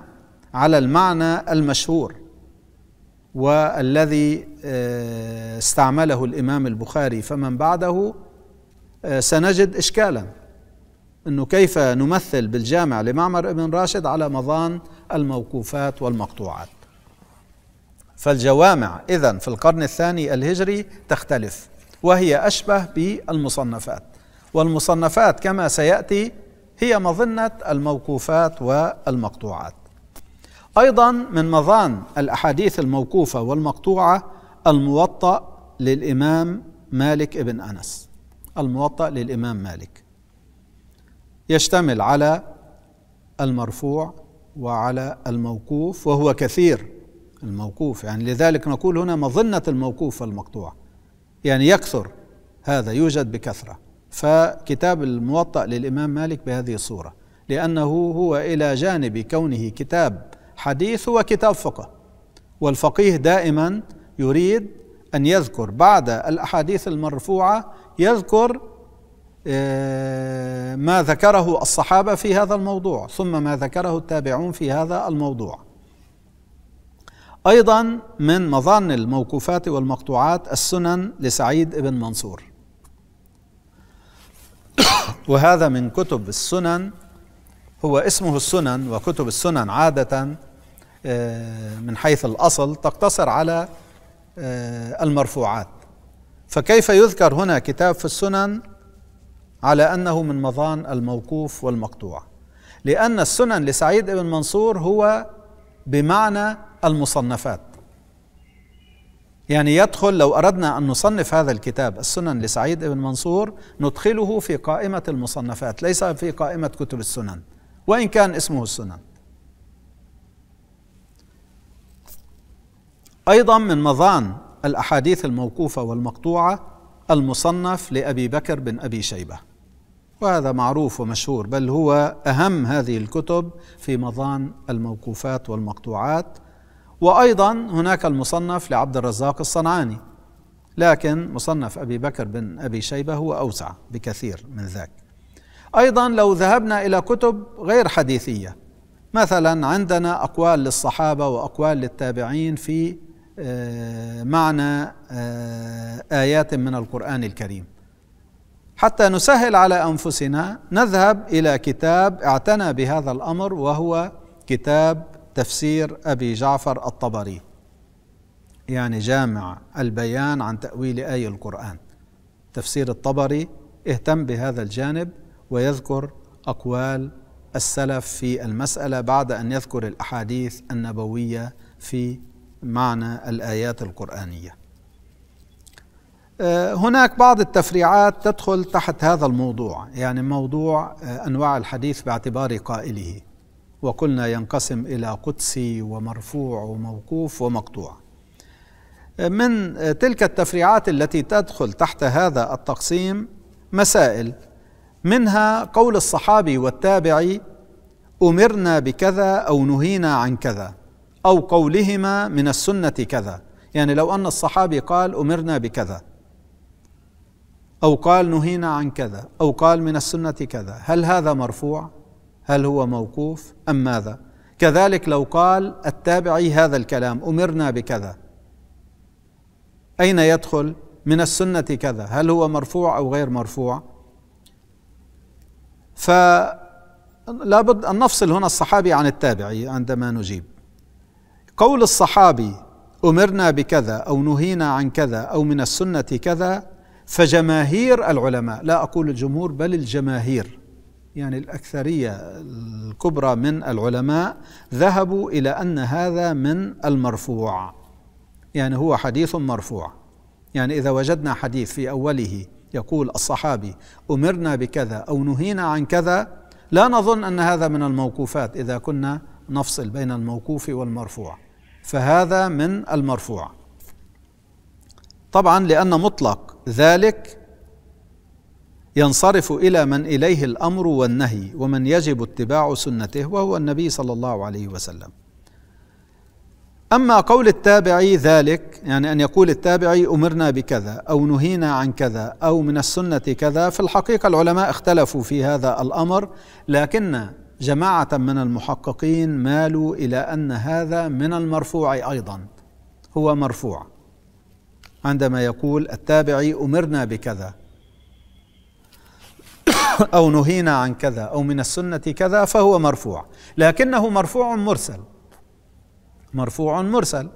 A: على المعنى المشهور والذي آه، استعمله الامام البخاري فمن بعده آه، سنجد اشكالا انه كيف نمثل بالجامع لمعمر ابن راشد على مضان الموقوفات والمقطوعات فالجوامع اذا في القرن الثاني الهجري تختلف وهي اشبه بالمصنفات والمصنفات كما سياتي هي مظنة الموقوفات والمقطوعات أيضا من مظان الأحاديث الموقوفة والمقطوعة الموطأ للإمام مالك ابن أنس الموطأ للإمام مالك يشتمل على المرفوع وعلى الموقوف وهو كثير الموقوف يعني لذلك نقول هنا مظنة الموقوف والمقطوع يعني يكثر هذا يوجد بكثرة فكتاب الموطأ للإمام مالك بهذه الصورة لأنه هو إلى جانب كونه كتاب حديث هو كتاب فقه والفقيه دائما يريد أن يذكر بعد الأحاديث المرفوعة يذكر آه، ما ذكره الصحابة في هذا الموضوع ثم ما ذكره التابعون في هذا الموضوع أيضا من مظان الموقوفات والمقطوعات السنن لسعيد بن منصور وهذا من كتب السنن هو اسمه السنن وكتب السنن عادة آه، من حيث الأصل تقتصر على آه، المرفوعات فكيف يذكر هنا كتاب في السنن على أنه من مضان الموقوف والمقطوع لأن السنن لسعيد بن منصور هو بمعنى المصنفات يعني يدخل لو أردنا أن نصنف هذا الكتاب السنن لسعيد بن منصور ندخله في قائمة المصنفات ليس في قائمة كتب السنن وإن كان اسمه السنن أيضا من مضان الأحاديث الموقوفة والمقطوعة المصنف لأبي بكر بن أبي شيبة وهذا معروف ومشهور بل هو أهم هذه الكتب في مضان الموقوفات والمقطوعات وأيضا هناك المصنف لعبد الرزاق الصنعاني لكن مصنف أبي بكر بن أبي شيبة هو أوسع بكثير من ذاك أيضا لو ذهبنا إلى كتب غير حديثية مثلا عندنا أقوال للصحابة وأقوال للتابعين في آه، معنى آه، آيات من القرآن الكريم حتى نسهل على أنفسنا نذهب إلى كتاب اعتنى بهذا الأمر وهو كتاب تفسير أبي جعفر الطبري يعني جامع البيان عن تأويل آي القرآن تفسير الطبري اهتم بهذا الجانب ويذكر أقوال السلف في المسألة بعد أن يذكر الأحاديث النبوية في معنى الآيات القرآنية آه، هناك بعض التفريعات تدخل تحت هذا الموضوع يعني موضوع آه، أنواع الحديث باعتبار قائله وقلنا ينقسم إلى قدسي ومرفوع وموقوف ومقطوع من تلك التفريعات التي تدخل تحت هذا التقسيم مسائل منها قول الصحابي والتابعي امرنا بكذا او نهينا عن كذا او قولهما من السنه كذا يعني لو ان الصحابي قال امرنا بكذا او قال نهينا عن كذا او قال من السنه كذا هل هذا مرفوع هل هو موقوف أم ماذا كذلك لو قال التابعي هذا الكلام أمرنا بكذا أين يدخل من السنة كذا هل هو مرفوع أو غير مرفوع فلابد أن نفصل هنا الصحابي عن التابعي عندما نجيب قول الصحابي أمرنا بكذا أو نهينا عن كذا أو من السنة كذا فجماهير العلماء لا أقول الجمهور بل الجماهير يعني الأكثرية الكبرى من العلماء ذهبوا إلى أن هذا من المرفوع يعني هو حديث مرفوع يعني إذا وجدنا حديث في أوله يقول الصحابي أمرنا بكذا أو نهينا عن كذا لا نظن أن هذا من الموقوفات إذا كنا نفصل بين الموقوف والمرفوع فهذا من المرفوع طبعا لأن مطلق ذلك ينصرف الى من اليه الامر والنهي ومن يجب اتباع سنته وهو النبي صلى الله عليه وسلم اما قول التابعي ذلك يعني ان يقول التابعي امرنا بكذا او نهينا عن كذا او من السنه كذا في الحقيقه العلماء اختلفوا في هذا الامر لكن جماعه من المحققين مالوا الى ان هذا من المرفوع ايضا هو مرفوع عندما يقول التابعي امرنا بكذا أو نهينا عن كذا أو من السنة كذا فهو مرفوع لكنه مرفوع مرسل مرفوع مرسل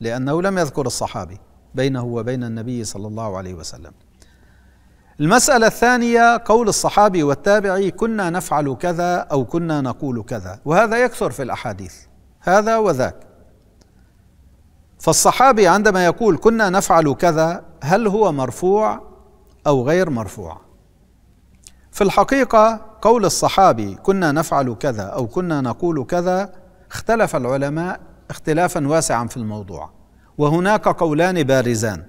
A: لأنه لم يذكر الصحابي بينه وبين النبي صلى الله عليه وسلم المسألة الثانية قول الصحابي والتابعي كنا نفعل كذا أو كنا نقول كذا وهذا يكثر في الأحاديث هذا وذاك فالصحابي عندما يقول كنا نفعل كذا هل هو مرفوع أو غير مرفوع في الحقيقة قول الصحابي كنا نفعل كذا أو كنا نقول كذا اختلف العلماء اختلافا واسعا في الموضوع وهناك قولان بارزان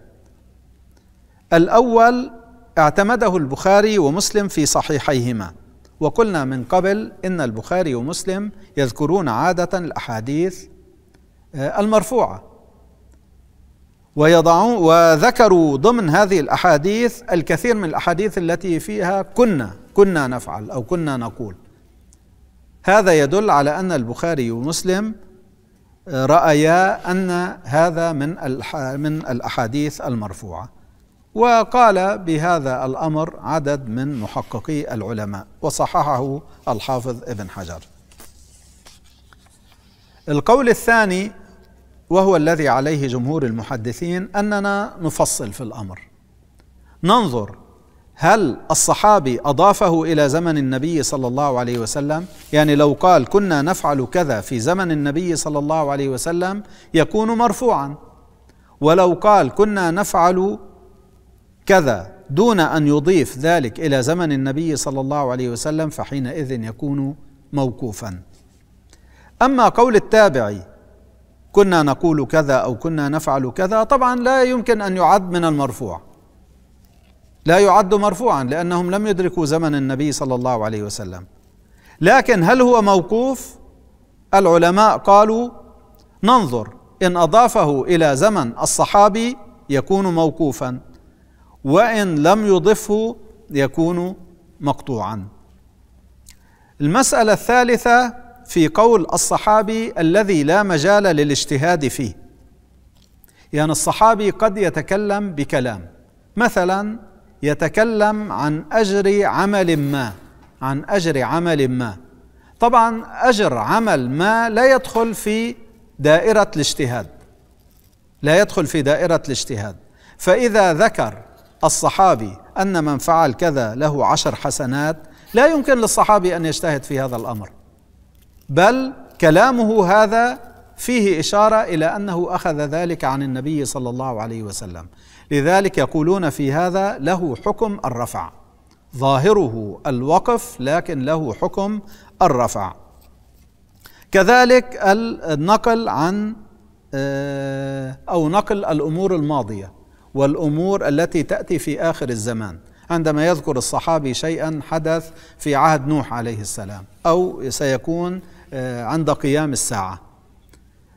A: الأول اعتمده البخاري ومسلم في صحيحيهما وقلنا من قبل ان البخاري ومسلم يذكرون عاده الاحاديث آه، المرفوعه ويضعون وذكروا ضمن هذه الاحاديث الكثير من الاحاديث التي فيها كنا كنا نفعل او كنا نقول هذا يدل على ان البخاري ومسلم آه، رايا ان هذا من من الاحاديث المرفوعه وقال بهذا الامر عدد من محققي العلماء وصححه الحافظ ابن حجر القول الثاني وهو الذي عليه جمهور المحدثين اننا نفصل في الامر ننظر هل الصحابي اضافه الى زمن النبي صلى الله عليه وسلم يعني لو قال كنا نفعل كذا في زمن النبي صلى الله عليه وسلم يكون مرفوعا ولو قال كنا نفعل كذا دون ان يضيف ذلك الى زمن النبي صلى الله عليه وسلم فحينئذ يكون موقوفا اما قول التابعي كنا نقول كذا او كنا نفعل كذا طبعا لا يمكن ان يعد من المرفوع لا يعد مرفوعا لانهم لم يدركوا زمن النبي صلى الله عليه وسلم لكن هل هو موقوف العلماء قالوا ننظر ان اضافه الى زمن الصحابي يكون موقوفا وان لم يضفه يكون مقطوعا المساله الثالثه في قول الصحابي الذي لا مجال للاجتهاد فيه يعني الصحابي قد يتكلم بكلام مثلا يتكلم عن اجر عمل ما عن اجر عمل ما طبعا اجر عمل ما لا يدخل في دائره الاجتهاد لا يدخل في دائره الاجتهاد فاذا ذكر الصحابي ان من فعل كذا له عشر حسنات لا يمكن للصحابي ان يجتهد في هذا الامر بل كلامه هذا فيه إشارة إلى أنه أخذ ذلك عن النبي صلى الله عليه وسلم لذلك يقولون في هذا له حكم الرفع ظاهره الوقف لكن له حكم الرفع كذلك النقل عن آه، او نقل الامور الماضيه والامور التي تاتي في اخر الزمان عندما يذكر الصحابي شيئا حدث في عهد نوح عليه السلام او سيكون آه، عند قيام الساعة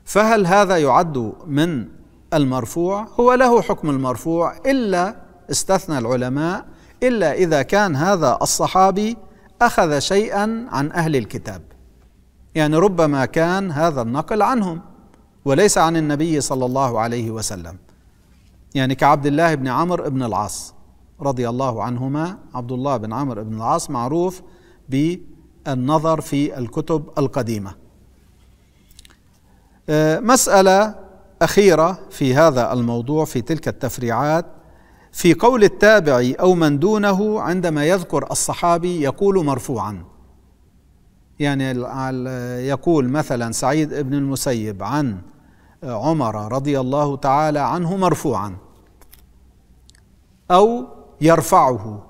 A: فهل هذا يعد من المرفوع هو له حكم المرفوع إلا استثنى العلماء إلا إذا كان هذا الصحابي أخذ شيئا عن أهل الكتاب يعني ربما كان هذا النقل عنهم وليس عن النبي صلى الله عليه وسلم يعني كعبد الله بن عمرو بن العاص رضي الله عنهما عبد الله بن عمرو بن العاص معروف ب النظر في الكتب القديمه آه، مساله اخيره في هذا الموضوع في تلك التفريعات في قول التابع او من دونه عندما يذكر الصحابي يقول مرفوعا يعني يقول مثلا سعيد بن المسيب عن عمر رضي الله تعالى عنه مرفوعا او يرفعه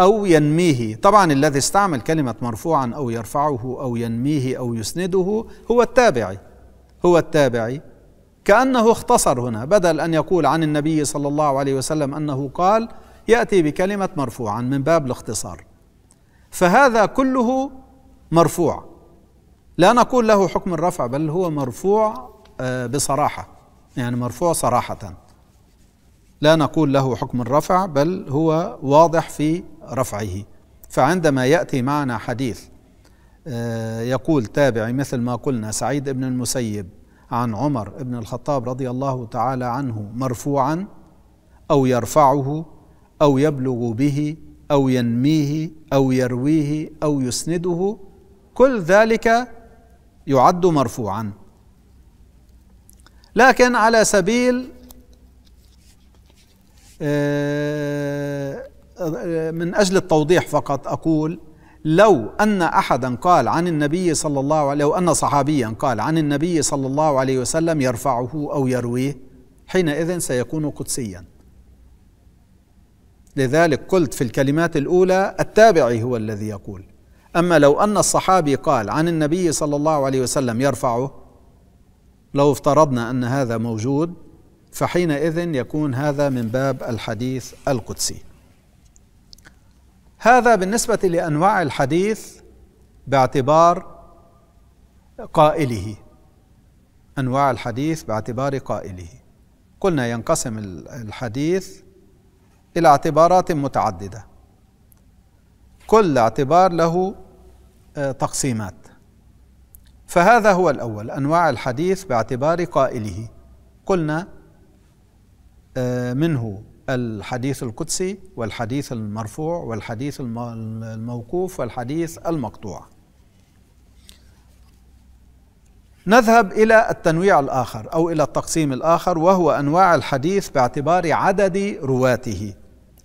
A: أو ينميه طبعا الذي استعمل كلمة مرفوعا أو يرفعه أو ينميه أو يسنده هو التابعي هو التابعي كأنه اختصر هنا بدل أن يقول عن النبي صلى الله عليه وسلم أنه قال يأتي بكلمة مرفوعا من باب الاختصار فهذا كله مرفوع لا نقول له حكم الرفع بل هو مرفوع آه، بصراحة يعني مرفوع صراحة لا نقول له حكم الرفع بل هو واضح في رفعه فعندما يأتي معنا حديث آه، يقول تابعي مثل ما قلنا سعيد بن المسيب عن عمر بن الخطاب رضي الله تعالى عنه مرفوعا أو يرفعه أو يبلغ به أو ينميه أو يرويه أو يسنده كل ذلك يعد مرفوعا لكن على سبيل آه، من أجل التوضيح فقط أقول لو أن أحدا قال عن النبي صلى الله عليه لو أن صحابيا قال عن النبي صلى الله عليه وسلم يرفعه أو يرويه حينئذ سيكون قدسيا لذلك قلت في الكلمات الأولى التابعي هو الذي يقول أما لو أن الصحابي قال عن النبي صلى الله عليه وسلم يرفعه لو افترضنا أن هذا موجود فحينئذ يكون هذا من باب الحديث القدسي هذا بالنسبة لأنواع الحديث باعتبار قائله أنواع الحديث باعتبار قائله قلنا ينقسم الحديث إلى اعتبارات متعددة كل اعتبار له آه، تقسيمات فهذا هو الأول أنواع الحديث باعتبار قائله قلنا آه، منه الحديث القدسي والحديث المرفوع والحديث الموقوف والحديث المقطوع نذهب الى التنويع الاخر او الى التقسيم الاخر وهو انواع الحديث باعتبار عدد رواته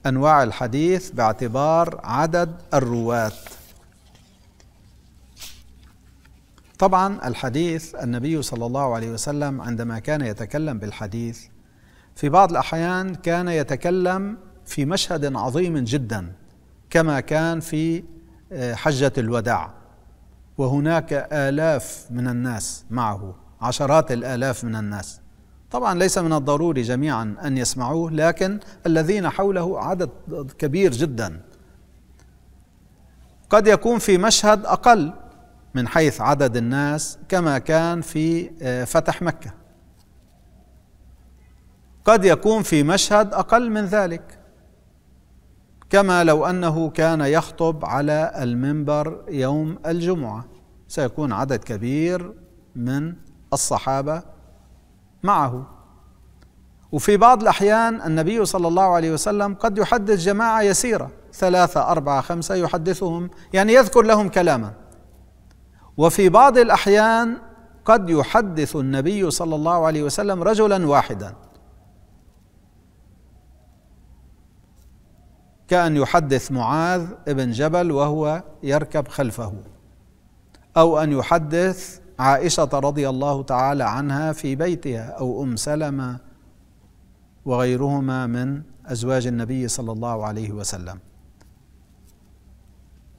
A: انواع الحديث باعتبار عدد الرواه طبعا الحديث النبي صلى الله عليه وسلم عندما كان يتكلم بالحديث في بعض الأحيان كان يتكلم في مشهد عظيم جدا كما كان في آه، حجة الوداع وهناك آلاف من الناس معه عشرات الآلاف من الناس طبعا ليس من الضروري جميعا أن يسمعوه لكن الذين حوله عدد كبير جدا قد يكون في مشهد أقل من حيث عدد الناس كما كان في آه، فتح مكة قد يكون في مشهد اقل من ذلك كما لو انه كان يخطب على المنبر يوم الجمعه سيكون عدد كبير من الصحابه معه وفي بعض الأحيان النبي صلى الله عليه وسلم قد يحدث جماعة يسيرة ثلاثة أربعة خمسة يحدثهم يعني يذكر لهم كلاما وفي بعض الأحيان قد يحدث النبي صلى الله عليه وسلم رجلا واحدا كأن يحدث معاذ ابن جبل وهو يركب خلفه أو أن يحدث عائشة رضي الله تعالى عنها في بيتها أو أم سلمة وغيرهما من أزواج النبي صلى الله عليه وسلم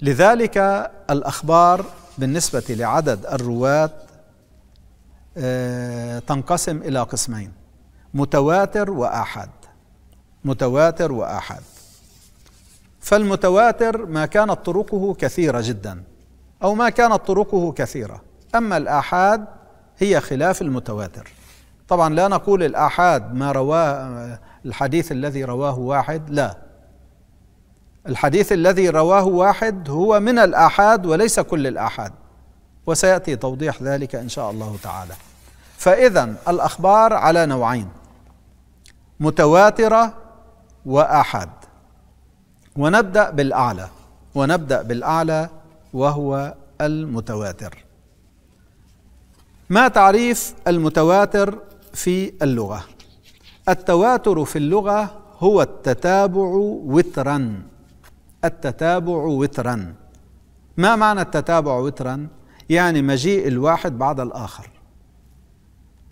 A: لذلك الأخبار بالنسبة لعدد الرواة آه، تنقسم إلى قسمين متواتر وآحاد متواتر وآحاد فالمتواتر ما كانت طرقه كثيرة جدا أو ما كانت طرقه كثيرة أما الآحاد هي خلاف المتواتر طبعا لا نقول الآحاد ما رواه الحديث الذي رواه واحد لا الحديث الذي رواه واحد هو من الآحاد وليس كل الآحاد وسيأتي توضيح ذلك إن شاء الله تعالى فإذا الأخبار على نوعين متواترة وآحاد ونبدأ بالأعلى ونبدأ بالأعلى وهو المتواتر ما تعريف المتواتر في اللغة التواتر في اللغة هو التتابع وترا التتابع وترا ما معنى التتابع وترا يعني مجيء الواحد بعد الآخر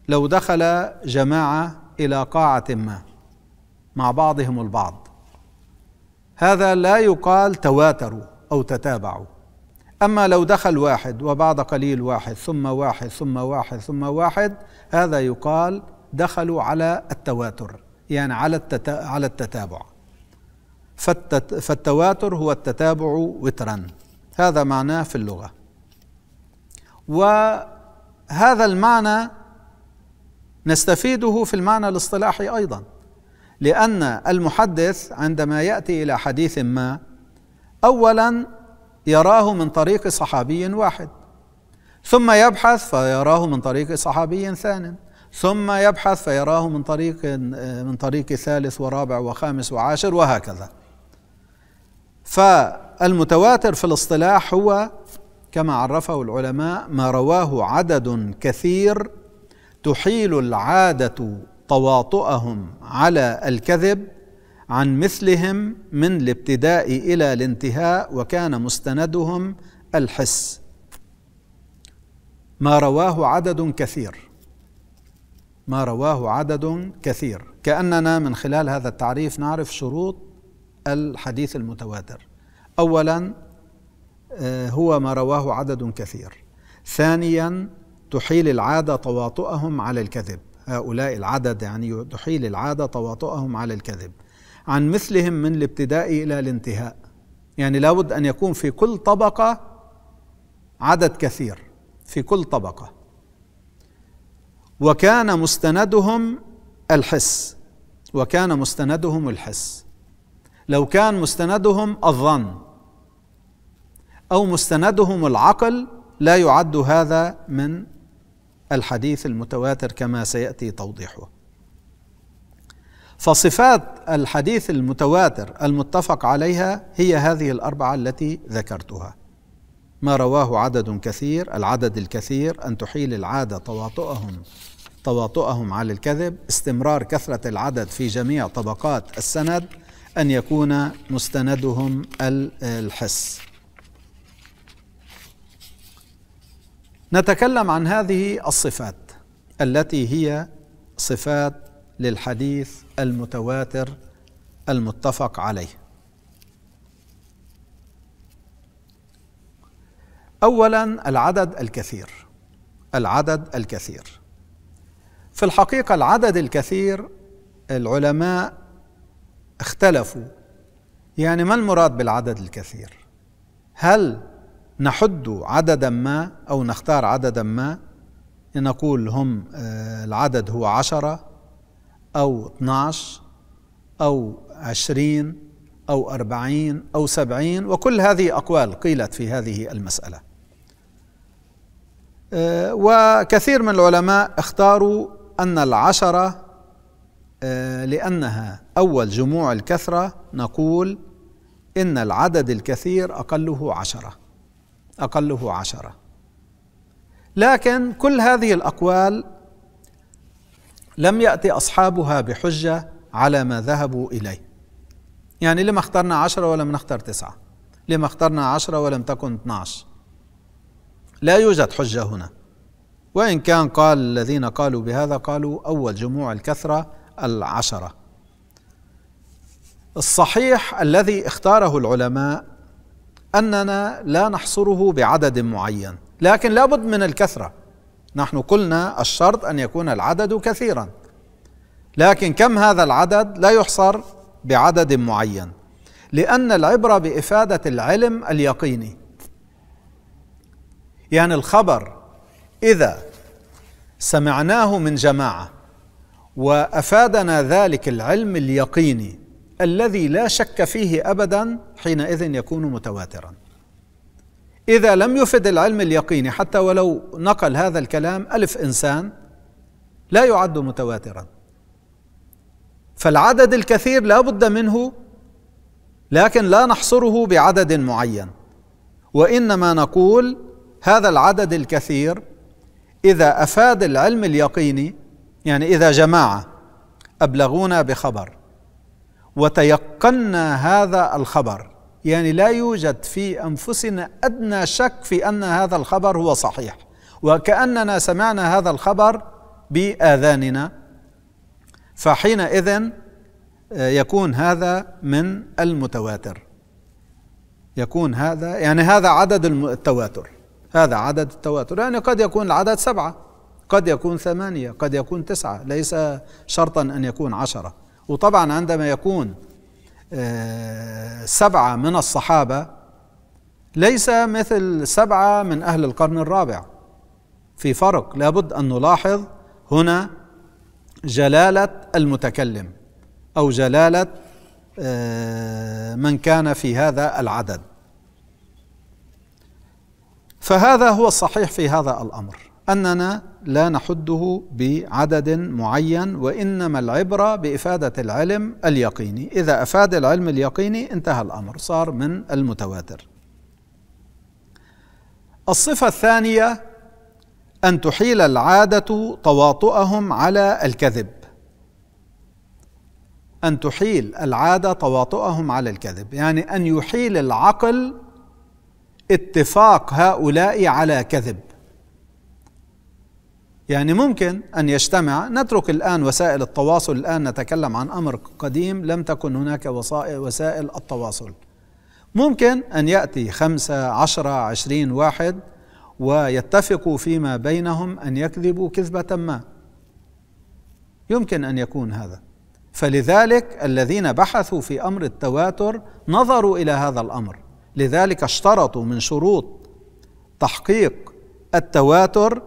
A: لو دخل جماعة إلى قاعة ما مع بعضهم البعض هذا لا يقال تواتروا أو تتابعوا أما لو دخل واحد وبعد قليل واحد ثم واحد ثم واحد ثم واحد هذا يقال دخلوا على التواتر يعني على على التتابع فالتواتر هو التتابع وترا هذا معناه في اللغة وهذا المعنى نستفيده في المعنى الاصطلاحي أيضاً لأن المحدث عندما يأتي إلى حديث ما أولا يراه من طريق صحابي واحد ثم يبحث فيراه من طريق صحابي ثان ثم يبحث فيراه من طريق من طريق ثالث ورابع وخامس وعاشر وهكذا فالمتواتر في الاصطلاح هو كما عرفه العلماء ما رواه عدد كثير تحيل العاده تواطؤهم على الكذب عن مثلهم من الابتداء الى الانتهاء وكان مستندهم الحس ما رواه عدد كثير ما رواه عدد كثير كاننا من خلال هذا التعريف نعرف شروط الحديث المتواتر اولا آه، هو ما رواه عدد كثير ثانيا تحيل العاده تواطؤهم على الكذب هؤلاء العدد يعني تحيل العادة تواطؤهم على الكذب عن مثلهم من الابتداء إلى الانتهاء يعني لابد أن يكون في كل طبقة عدد كثير في كل طبقة وكان مستندهم الحس وكان مستندهم الحس لو كان مستندهم الظن أو مستندهم العقل لا يعد هذا من الحديث المتواتر كما سياتي توضيحه فصفات الحديث المتواتر المتفق عليها هي هذه الاربعه التي ذكرتها ما رواه عدد كثير العدد الكثير ان تحيل العاده تواطؤهم تواطؤهم على الكذب استمرار كثره العدد في جميع طبقات السند ان يكون مستندهم الحس نتكلم عن هذه الصفات التي هي صفات للحديث المتواتر المتفق عليه اولا العدد الكثير العدد الكثير في الحقيقه العدد الكثير العلماء اختلفوا يعني ما المراد بالعدد الكثير هل نحد عددا ما أو نختار عددا ما لنقول هم آه، العدد هو عشرة أو 12 أو عشرين أو أربعين أو سبعين وكل هذه أقوال قيلت في هذه المسألة آه، وكثير من العلماء اختاروا أن العشرة آه، لأنها أول جموع الكثرة نقول إن العدد الكثير أقله عشرة أقله عشرة لكن كل هذه الأقوال لم يأتي أصحابها بحجة على ما ذهبوا إليه يعني لما اخترنا عشرة ولم نختر تسعة لما اخترنا عشرة ولم تكن 12 لا يوجد حجة هنا وإن كان قال الذين قالوا بهذا قالوا أول جموع الكثرة العشرة الصحيح الذي اختاره العلماء أننا لا نحصره بعدد معين لكن لابد من الكثرة نحن قلنا الشرط أن يكون العدد كثيرا لكن كم هذا العدد لا يحصر بعدد معين لأن العبرة بإفادة العلم اليقيني يعني الخبر إذا سمعناه من جماعة وأفادنا ذلك العلم اليقيني الذي لا شك فيه ابدا حينئذ يكون متواترا اذا لم يفد العلم اليقيني حتى ولو نقل هذا الكلام الف انسان لا يعد متواترا فالعدد الكثير لا بد منه لكن لا نحصره بعدد معين وانما نقول هذا العدد الكثير اذا افاد العلم اليقيني يعني اذا جماعه ابلغونا بخبر وتيقنا هذا الخبر يعني لا يوجد في انفسنا ادنى شك في ان هذا الخبر هو صحيح وكاننا سمعنا هذا الخبر باذاننا فحينئذ آه، يكون هذا من المتواتر يكون هذا يعني هذا عدد التواتر هذا عدد التواتر يعني قد يكون العدد سبعه قد يكون ثمانيه قد يكون تسعه ليس شرطا ان يكون عشره وطبعا عندما يكون آه، سبعة من الصحابة ليس مثل سبعة من أهل القرن الرابع في فرق لابد أن نلاحظ هنا جلالة المتكلم أو جلالة آه، من كان في هذا العدد فهذا هو الصحيح في هذا الأمر أننا لا نحده بعدد معين وإنما العبرة بإفادة العلم اليقيني إذا أفاد العلم اليقيني انتهى الأمر صار من المتواتر الصفة الثانية أن تحيل العادة تواطؤهم على الكذب أن تحيل العادة تواطؤهم على الكذب يعني أن يحيل العقل اتفاق هؤلاء على كذب يعني ممكن أن يجتمع نترك الآن وسائل التواصل الآن نتكلم عن أمر قديم لم تكن هناك وسائل التواصل ممكن أن يأتي خمسة عشرة عشرين واحد ويتفقوا فيما بينهم أن يكذبوا كذبة ما يمكن أن يكون هذا فلذلك الذين بحثوا في أمر التواتر نظروا إلى هذا الأمر لذلك اشترطوا من شروط تحقيق التواتر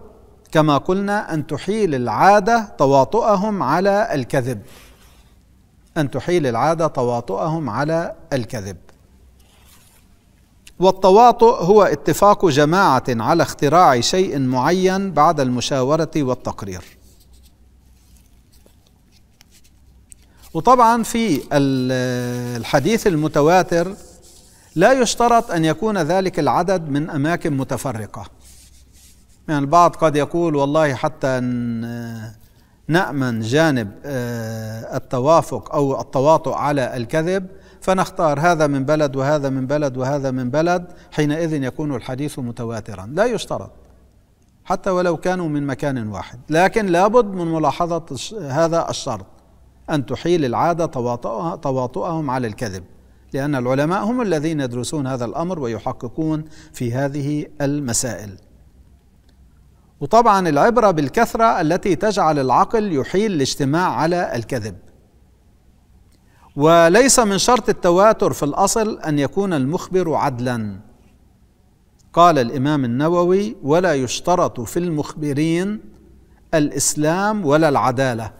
A: كما قلنا أن تحيل العادة تواطؤهم على الكذب أن تحيل العادة تواطؤهم على الكذب والتواطؤ هو اتفاق جماعة على اختراع شيء معين بعد المشاورة والتقرير وطبعا في الحديث المتواتر لا يشترط أن يكون ذلك العدد من أماكن متفرقة يعني البعض قد يقول والله حتى نأمن جانب آه، التوافق أو التواطؤ على الكذب فنختار هذا من بلد وهذا من بلد وهذا من بلد حينئذ يكون الحديث متواترا لا يشترط حتى ولو كانوا من مكان واحد لكن لابد من ملاحظة هذا الشرط أن تحيل العادة تواطؤهم على الكذب لأن العلماء هم الذين يدرسون هذا الأمر ويحققون في هذه المسائل وطبعا العبرة بالكثرة التي تجعل العقل يحيل الاجتماع على الكذب وليس من شرط التواتر في الأصل أن يكون المخبر عدلا قال الإمام النووي ولا يشترط في المخبرين الإسلام ولا العدالة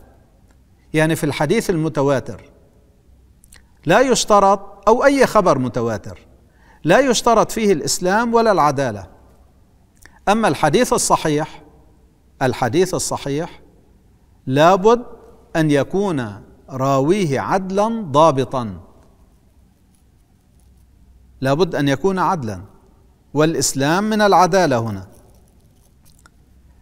A: يعني في الحديث المتواتر لا يشترط أو أي خبر متواتر لا يشترط فيه الإسلام ولا العدالة أما الحديث الصحيح الحديث الصحيح لابد أن يكون راويه عدلا ضابطا لابد أن يكون عدلا والإسلام من العدالة هنا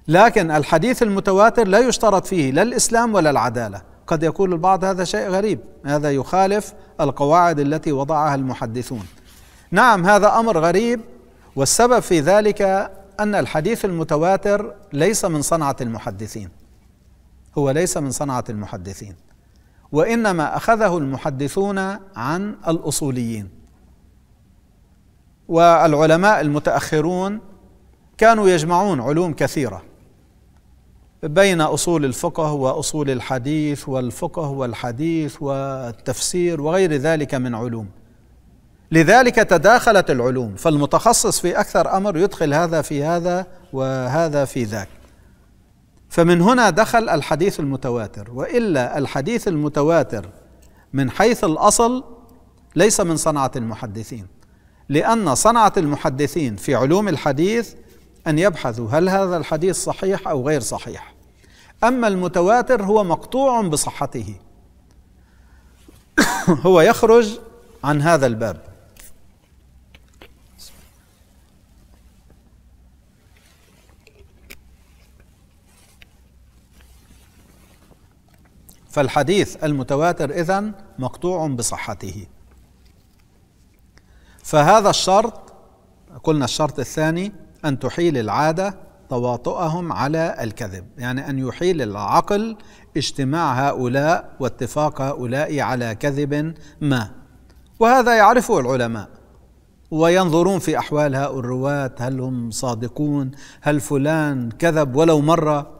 A: لكن الحديث المتواتر لا يشترط فيه لا الإسلام ولا العدالة قد يقول البعض هذا شيء غريب هذا يخالف القواعد التي وضعها المحدثون نعم هذا امر غريب والسبب في ذلك أن الحديث المتواتر ليس من صنعة المحدثين هو ليس من صنعة المحدثين وإنما أخذه المحدثون عن الأصوليين والعلماء المتأخرون كانوا يجمعون علوم كثيرة بين أصول الفقه وأصول الحديث والفقه والحديث والتفسير وغير ذلك من علوم لذلك تداخلت العلوم فالمتخصص في اكثر امر يدخل هذا في هذا وهذا في ذاك فمن هنا دخل الحديث المتواتر والا الحديث المتواتر من حيث الاصل ليس من صنعه المحدثين لان صنعه المحدثين في علوم الحديث ان يبحثوا هل هذا الحديث صحيح او غير صحيح اما المتواتر هو مقطوع بصحته هو يخرج عن هذا الباب فالحديث المتواتر إذن مقطوع بصحته فهذا الشرط قلنا الشرط الثاني أن تحيل العادة تواطؤهم على الكذب يعني أن يحيل العقل اجتماع هؤلاء واتفاق هؤلاء على كذب ما وهذا يعرفه العلماء وينظرون في أحوال هؤلاء الرواة هل هم صادقون هل فلان كذب ولو مرة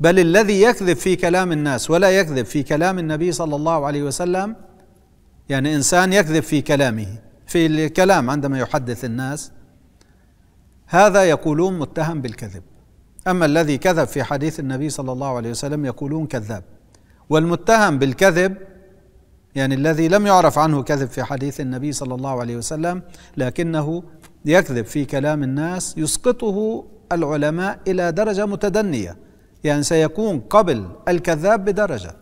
A: بل الذي يكذب في كلام الناس ولا يكذب في كلام النبي صلى الله عليه وسلم يعني انسان يكذب في كلامه في الكلام عندما يحدث الناس هذا يقولون متهم بالكذب اما الذي كذب في حديث النبي صلى الله عليه وسلم يقولون كذاب والمتهم بالكذب يعني الذي لم يعرف عنه كذب في حديث النبي صلى الله عليه وسلم لكنه يكذب في كلام الناس يسقطه العلماء الى درجه متدنيه يعني سيكون قبل الكذاب بدرجة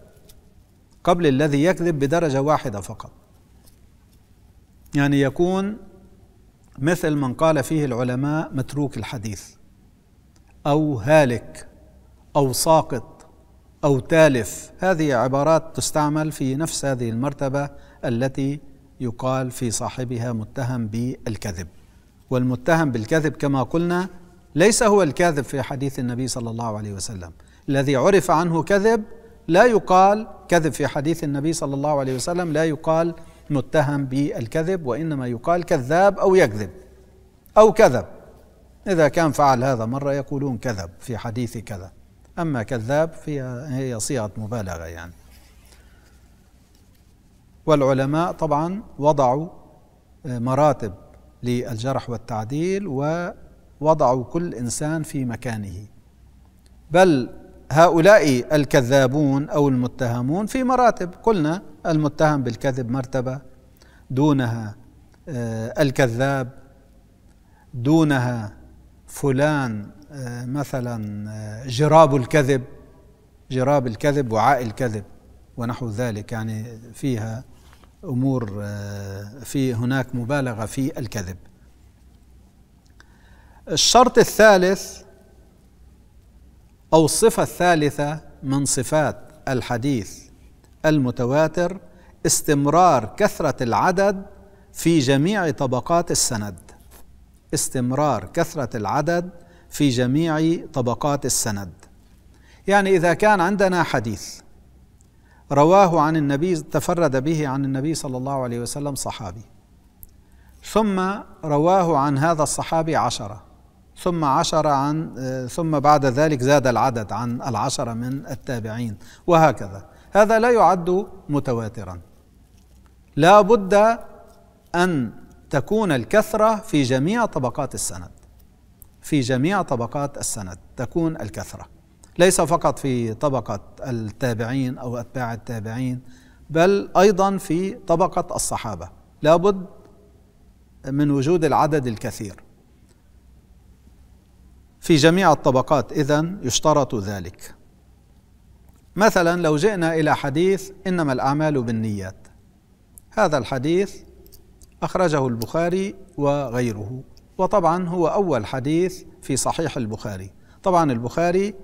A: قبل الذي يكذب بدرجة واحدة فقط يعني يكون مثل من قال فيه العلماء متروك الحديث أو هالك أو ساقط أو تالف هذه عبارات تستعمل في نفس هذه المرتبة التي يقال في صاحبها متهم بالكذب والمتهم بالكذب كما قلنا ليس هو الكاذب في حديث النبي صلى الله عليه وسلم الذي عرف عنه كذب لا يقال كذب في حديث النبي صلى الله عليه وسلم لا يقال متهم بالكذب وانما يقال كذاب او يكذب او كذب اذا كان فعل هذا مره يقولون كذب في حديث كذا اما كذاب هي صيغه مبالغه يعني والعلماء طبعا وضعوا آه، مراتب للجرح والتعديل و وضعوا كل انسان في مكانه بل هؤلاء الكذابون او المتهمون في مراتب قلنا المتهم بالكذب مرتبه دونها آه، الكذاب دونها فلان آه، مثلا آه، جراب الكذب جراب الكذب وعاء الكذب ونحو ذلك يعني فيها امور في هناك مبالغه في الكذب الشرط الثالث أو الصفة الثالثة من صفات الحديث المتواتر استمرار كثرة العدد في جميع طبقات السند استمرار كثرة العدد في جميع طبقات السند يعني إذا كان عندنا حديث رواه عن النبي تفرد به عن النبي صلى الله عليه وسلم صحابي ثم رواه عن هذا الصحابي عشرة ثم عشر عن آه، ثم بعد ذلك زاد العدد عن العشرة من التابعين وهكذا هذا لا يعد متواترا لا بد أن تكون الكثرة في جميع طبقات السند في جميع طبقات السند تكون الكثرة ليس فقط في طبقة التابعين أو أتباع التابعين بل أيضا في طبقة الصحابة لابد من وجود العدد الكثير في جميع الطبقات إذا يشترط ذلك مثلا لو جئنا إلى حديث إنما الأعمال بالنيات هذا الحديث أخرجه البخاري وغيره وطبعا هو أول حديث في صحيح البخاري طبعا البخاري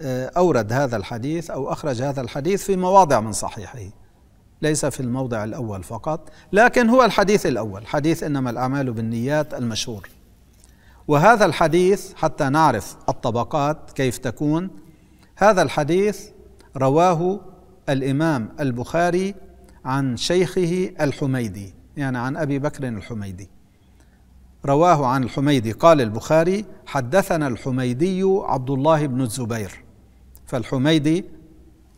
A: آه، أورد هذا الحديث أو أخرج هذا الحديث في مواضع من صحيحه ليس في الموضع الأول فقط لكن هو الحديث الأول حديث إنما الأعمال بالنيات المشهور وهذا الحديث حتى نعرف الطبقات كيف تكون هذا الحديث رواه الامام البخاري عن شيخه الحميدي يعني عن ابي بكر الحميدي رواه عن الحميدي قال البخاري حدثنا الحميدي عبد الله بن الزبير فالحميدي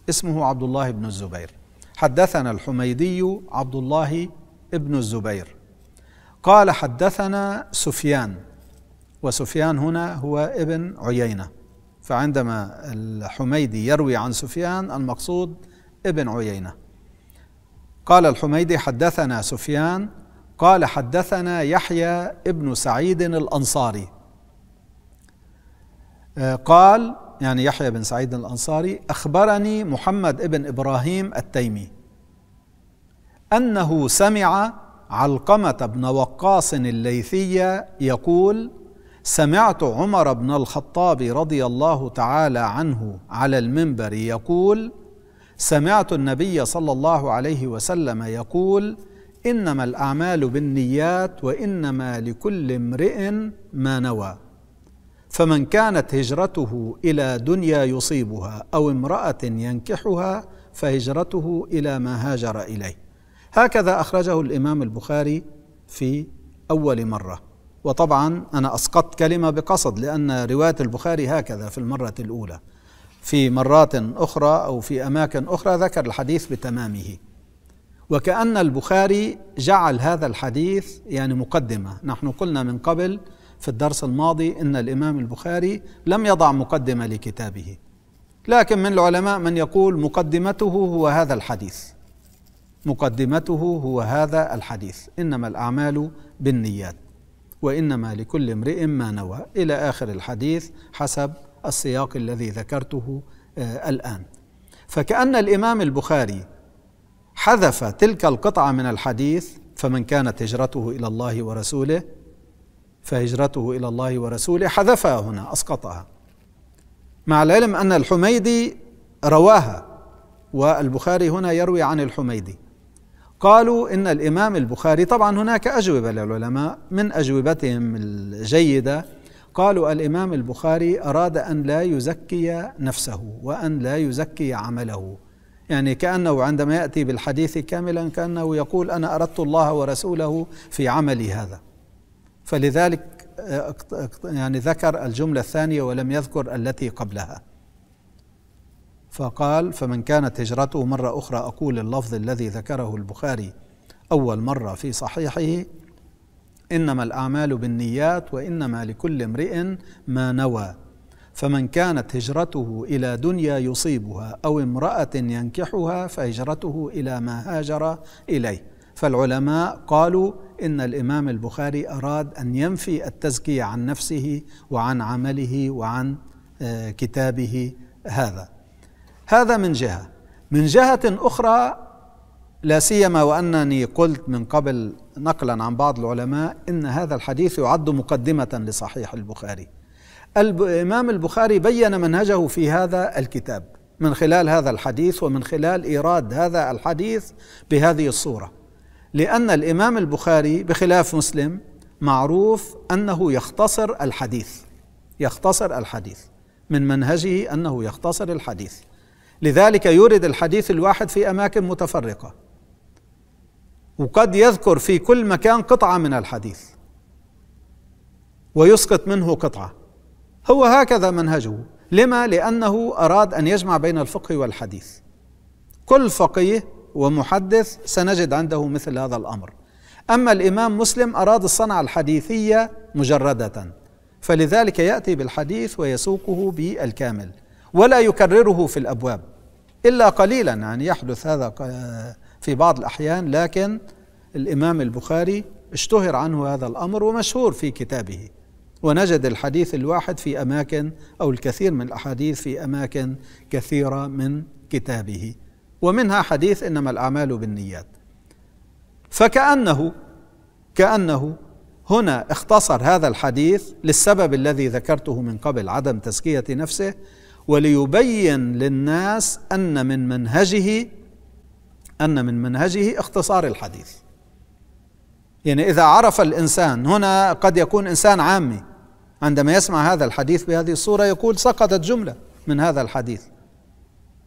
A: اسمه عبد الله بن الزبير حدثنا الحميدي عبد الله بن الزبير قال حدثنا سفيان وسفيان هنا هو ابن عيينة فعندما الحميدي يروي عن سفيان المقصود ابن عيينة قال الحميدي حدثنا سفيان قال حدثنا يحيى ابن سعيد الأنصاري آه، قال يعني يحيى بن سعيد الأنصاري أخبرني محمد ابن إبراهيم التيمي أنه سمع علقمة بن وقاص الليثي يقول سمعت عمر بن الخطاب رضي الله تعالى عنه على المنبر يقول سمعت النبي صلى الله عليه وسلم يقول انما الاعمال بالنيات وانما لكل امرئ ما نوى فمن كانت هجرته الى دنيا يصيبها او امراه ينكحها فهجرته الى ما هاجر اليه هكذا اخرجه الامام البخاري في اول مره وطبعا أنا أسقطت كلمة بقصد لأن رواية البخاري هكذا في المرة الأولى في مرات أخرى أو في أماكن أخرى ذكر الحديث بتمامه وكأن البخاري جعل هذا الحديث يعني مقدمة نحن قلنا من قبل في الدرس الماضي إن الإمام البخاري لم يضع مقدمة لكتابه لكن من العلماء من يقول مقدمته هو هذا الحديث مقدمته هو هذا الحديث إنما الأعمال بالنيات وإنما لكل امرئ ما نوى إلى آخر الحديث حسب السياق الذي ذكرته آه، الآن فكأن الإمام البخاري حذف تلك القطعة من الحديث فمن كانت هجرته إلى الله ورسوله فهجرته إلى الله ورسوله حذفها هنا أسقطها مع العلم أن الحميدي رواها والبخاري هنا يروي عن الحميدي قالوا إن الإمام البخاري طبعا هناك أجوبة للعلماء من أجوبتهم الجيدة قالوا الإمام البخاري أراد أن لا يزكي نفسه وأن لا يزكي عمله يعني كأنه عندما يأتي بالحديث كاملا كأنه يقول أنا أردت الله ورسوله في عملي هذا فلذلك آه، يعني ذكر الجملة الثانية ولم يذكر التي قبلها فقال فمن كانت هجرته مرة أخرى أقول اللفظ الذي ذكره البخاري أول مرة في صحيحه إنما الأعمال بالنيات وإنما لكل امرئ ما نوى فمن كانت هجرته إلى دنيا يصيبها أو امرأة ينكحها فهجرته إلى ما هاجر إليه فالعلماء قالوا إن الإمام البخاري أراد أن ينفي التزكية عن نفسه وعن عمله وعن آه، كتابه هذا هذا من جهه من جهه اخرى لا سيما وانني قلت من قبل نقلا عن بعض العلماء ان هذا الحديث يعد مقدمه لصحيح البخاري الامام البخاري بين منهجه في هذا الكتاب من خلال هذا الحديث ومن خلال ايراد هذا الحديث بهذه الصوره لان الامام البخاري بخلاف مسلم معروف انه يختصر الحديث يختصر الحديث من منهجه انه يختصر الحديث لذلك يورد الحديث الواحد في اماكن متفرقه وقد يذكر في كل مكان قطعه من الحديث ويسقط منه قطعه هو هكذا منهجه لما لانه اراد ان يجمع بين الفقه والحديث كل فقيه ومحدث سنجد عنده مثل هذا الامر اما الامام مسلم اراد الصنعه الحديثيه مجرده فلذلك ياتي بالحديث ويسوقه بالكامل ولا يكرره في الابواب الا قليلا يعني يحدث هذا في بعض الاحيان لكن الامام البخاري اشتهر عنه هذا الامر ومشهور في كتابه ونجد الحديث الواحد في اماكن او الكثير من الاحاديث في اماكن كثيره من كتابه ومنها حديث انما الاعمال بالنيات فكانه كانه هنا اختصر هذا الحديث للسبب الذي ذكرته من قبل عدم تزكيه نفسه وليبين للناس ان من منهجه ان من منهجه اختصار الحديث يعني اذا عرف الانسان هنا قد يكون انسان عامي عندما يسمع هذا الحديث بهذه الصوره يقول سقطت جمله من هذا الحديث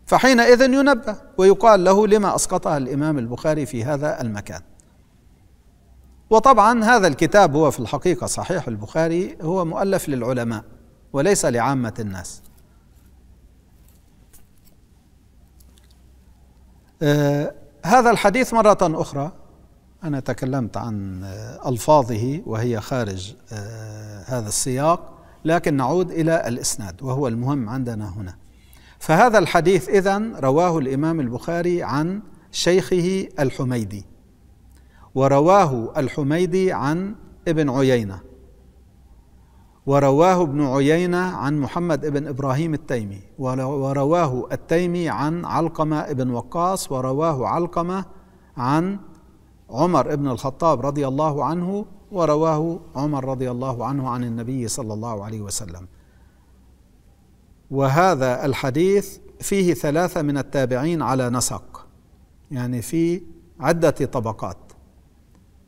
A: فحينئذ ينبه ويقال له لما اسقطها الامام البخاري في هذا المكان وطبعا هذا الكتاب هو في الحقيقه صحيح البخاري هو مؤلف للعلماء وليس لعامه الناس آه، هذا الحديث مرة أخرى أنا تكلمت عن آه، ألفاظه وهي خارج آه، هذا السياق لكن نعود إلى الإسناد وهو المهم عندنا هنا فهذا الحديث إذا رواه الإمام البخاري عن شيخه الحميدي ورواه الحميدي عن ابن عيينة ورواه ابن عيينة عن محمد بن إبراهيم التيمي ورواه التيمي عن علقمة بن وقاص ورواه علقمة عن عمر بن الخطاب رضي الله عنه ورواه عمر رضي الله عنه عن النبي صلى الله عليه وسلم وهذا الحديث فيه ثلاثة من التابعين على نسق يعني في عدة طبقات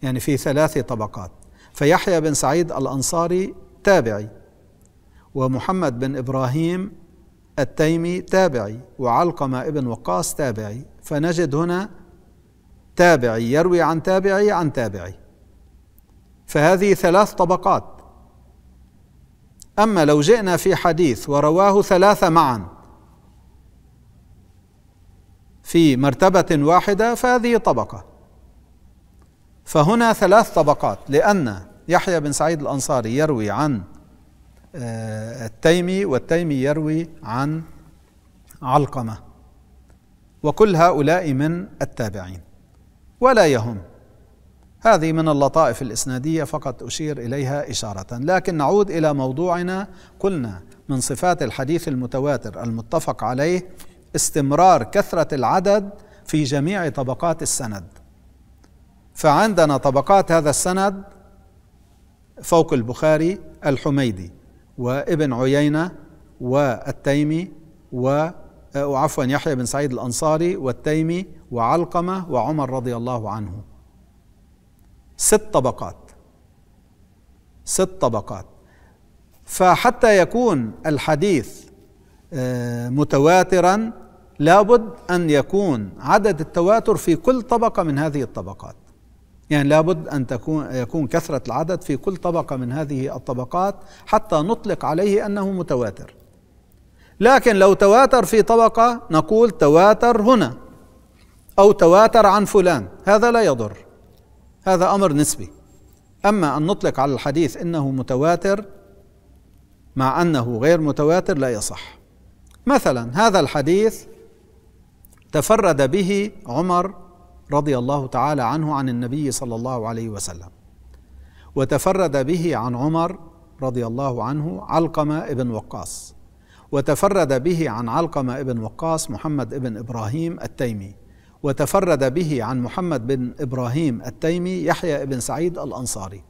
A: يعني في ثلاث طبقات فيحيى بن سعيد الأنصاري تابعي ومحمد بن إبراهيم التيمي تابعي وعلقمة ابن وقاص تابعي فنجد هنا تابعي يروي عن تابعي عن تابعي فهذه ثلاث طبقات أما لو جئنا في حديث ورواه ثلاثة معا في مرتبة واحدة فهذه طبقة فهنا ثلاث طبقات لأن يحيى بن سعيد الأنصاري يروي عن آه، التيمي والتيمي يروي عن علقمة وكل هؤلاء من التابعين ولا يهم هذه من اللطائف الإسنادية فقط أشير إليها إشارة لكن نعود إلى موضوعنا قلنا من صفات الحديث المتواتر المتفق عليه استمرار كثرة العدد في جميع طبقات السند فعندنا طبقات هذا السند فوق البخاري الحميدي وابن عيينة والتيمي و عفوا يحيى بن سعيد الأنصاري والتيمي وعلقمة وعمر رضي الله عنه ست طبقات ست طبقات فحتى يكون الحديث آه، متواترا لابد أن يكون عدد التواتر في كل طبقة من هذه الطبقات يعني لابد أن تكون يكون كثرة العدد في كل طبقة من هذه الطبقات حتى نطلق عليه أنه متواتر لكن لو تواتر في طبقة نقول تواتر هنا أو تواتر عن فلان هذا لا يضر هذا أمر نسبي أما أن نطلق على الحديث أنه متواتر مع أنه غير متواتر لا يصح مثلا هذا الحديث تفرد به عمر رضي الله تعالى عنه عن النبي صلى الله عليه وسلم وتفرد به عن عمر رضي الله عنه علقمة ابن وقاص وتفرد به عن علقمة ابن وقاص محمد ابن إبراهيم التيمي وتفرد به عن محمد بن إبراهيم التيمي يحيى ابن سعيد الأنصاري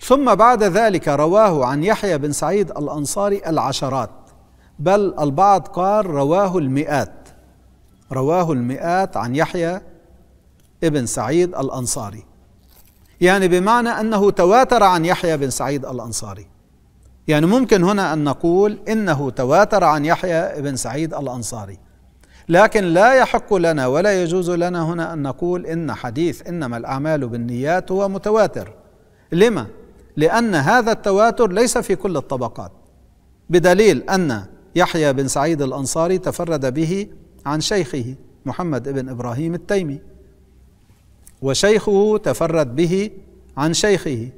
A: ثم بعد ذلك رواه عن يحيى بن سعيد الأنصاري العشرات بل البعض قال رواه المئات رواه المئات عن يحيى ابن سعيد الأنصاري يعني بمعنى أنه تواتر عن يحيى بن سعيد الأنصاري يعني ممكن هنا أن نقول إنه تواتر عن يحيى بن سعيد الأنصاري لكن لا يحق لنا ولا يجوز لنا هنا أن نقول إن حديث إنما الأعمال بالنيات هو متواتر لما؟ لأن هذا التواتر ليس في كل الطبقات بدليل أن يحيى بن سعيد الأنصاري تفرد به عن شيخه محمد بن إبراهيم التيمي وشيخه تفرد به عن شيخه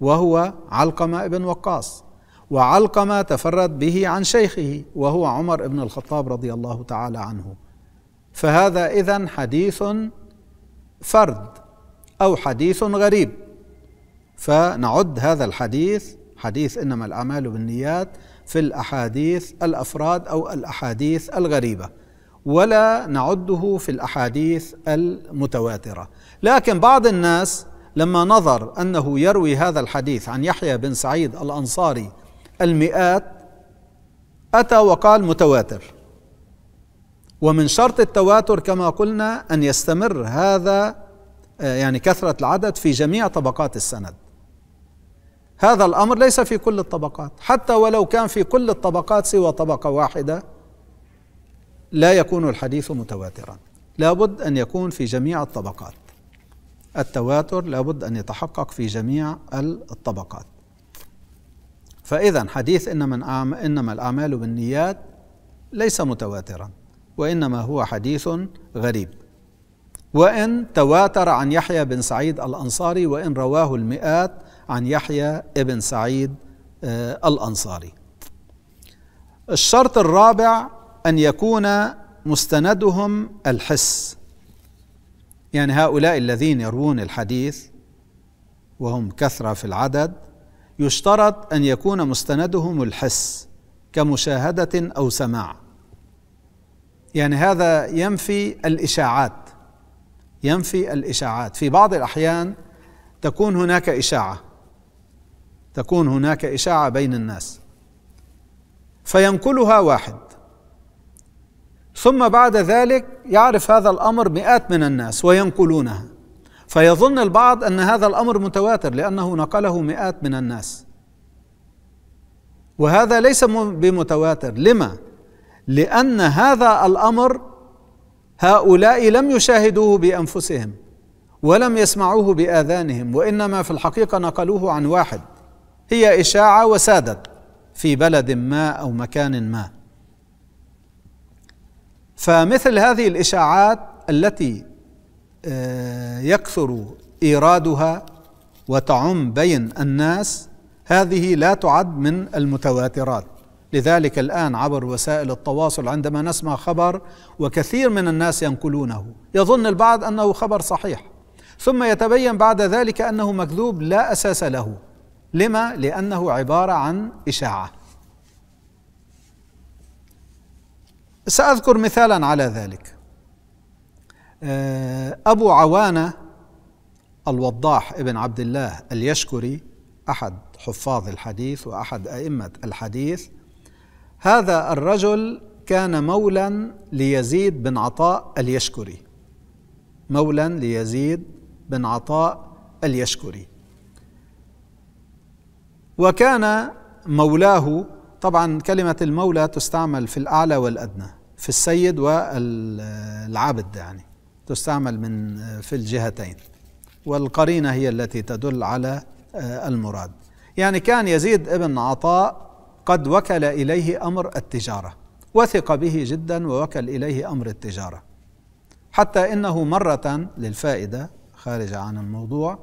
A: وهو علقمة بن وقاص وعلقمة تفرد به عن شيخه وهو عمر بن الخطاب رضي الله تعالى عنه فهذا إذا حديث فرد أو حديث غريب فنعد هذا الحديث حديث إنما الأعمال بالنيات في الأحاديث الأفراد أو الأحاديث الغريبة ولا نعده في الاحاديث المتواتره لكن بعض الناس لما نظر انه يروي هذا الحديث عن يحيى بن سعيد الانصاري المئات اتى وقال متواتر ومن شرط التواتر كما قلنا ان يستمر هذا يعني كثره العدد في جميع طبقات السند هذا الامر ليس في كل الطبقات حتى ولو كان في كل الطبقات سوى طبقه واحده لا يكون الحديث متواترا لابد أن يكون في جميع الطبقات التواتر لابد أن يتحقق في جميع الطبقات فإذا حديث إنما, إنما الأعمال بالنيات ليس متواترا وإنما هو حديث غريب وإن تواتر عن يحيى بن سعيد الأنصاري وإن رواه المئات عن يحيى بن سعيد آه، الأنصاري الشرط الرابع أن يكون مستندهم الحس يعني هؤلاء الذين يروون الحديث وهم كثرة في العدد يشترط أن يكون مستندهم الحس كمشاهدة أو سماع يعني هذا ينفي الإشاعات ينفي الإشاعات في بعض الأحيان تكون هناك إشاعة تكون هناك إشاعة بين الناس فينقلها واحد ثم بعد ذلك يعرف هذا الامر مئات من الناس وينقلونها فيظن البعض ان هذا الامر متواتر لانه نقله مئات من الناس وهذا ليس بمتواتر لما لان هذا الامر هؤلاء لم يشاهدوه بانفسهم ولم يسمعوه باذانهم وانما في الحقيقه نقلوه عن واحد هي اشاعه وسادت في بلد ما او مكان ما فمثل هذه الاشاعات التي آه، يكثر ايرادها وتعم بين الناس هذه لا تعد من المتواترات لذلك الان عبر وسائل التواصل عندما نسمع خبر وكثير من الناس ينقلونه يظن البعض انه خبر صحيح ثم يتبين بعد ذلك انه مكذوب لا اساس له لما لانه عباره عن اشاعه سأذكر مثالا على ذلك آه، أبو عوانة الوضاح ابن عبد الله اليشكري أحد حفاظ الحديث وأحد أئمة الحديث هذا الرجل كان مولا ليزيد بن عطاء اليشكري مولا ليزيد بن عطاء اليشكري وكان مولاه طبعا كلمة المولى تستعمل في الأعلى والأدنى في السيد والعبد يعني تستعمل من في الجهتين والقرينة هي التي تدل على آه، المراد يعني كان يزيد ابن عطاء قد وكل إليه أمر التجارة وثق به جدا ووكل إليه أمر التجارة حتى إنه مرة للفائدة خارجة عن الموضوع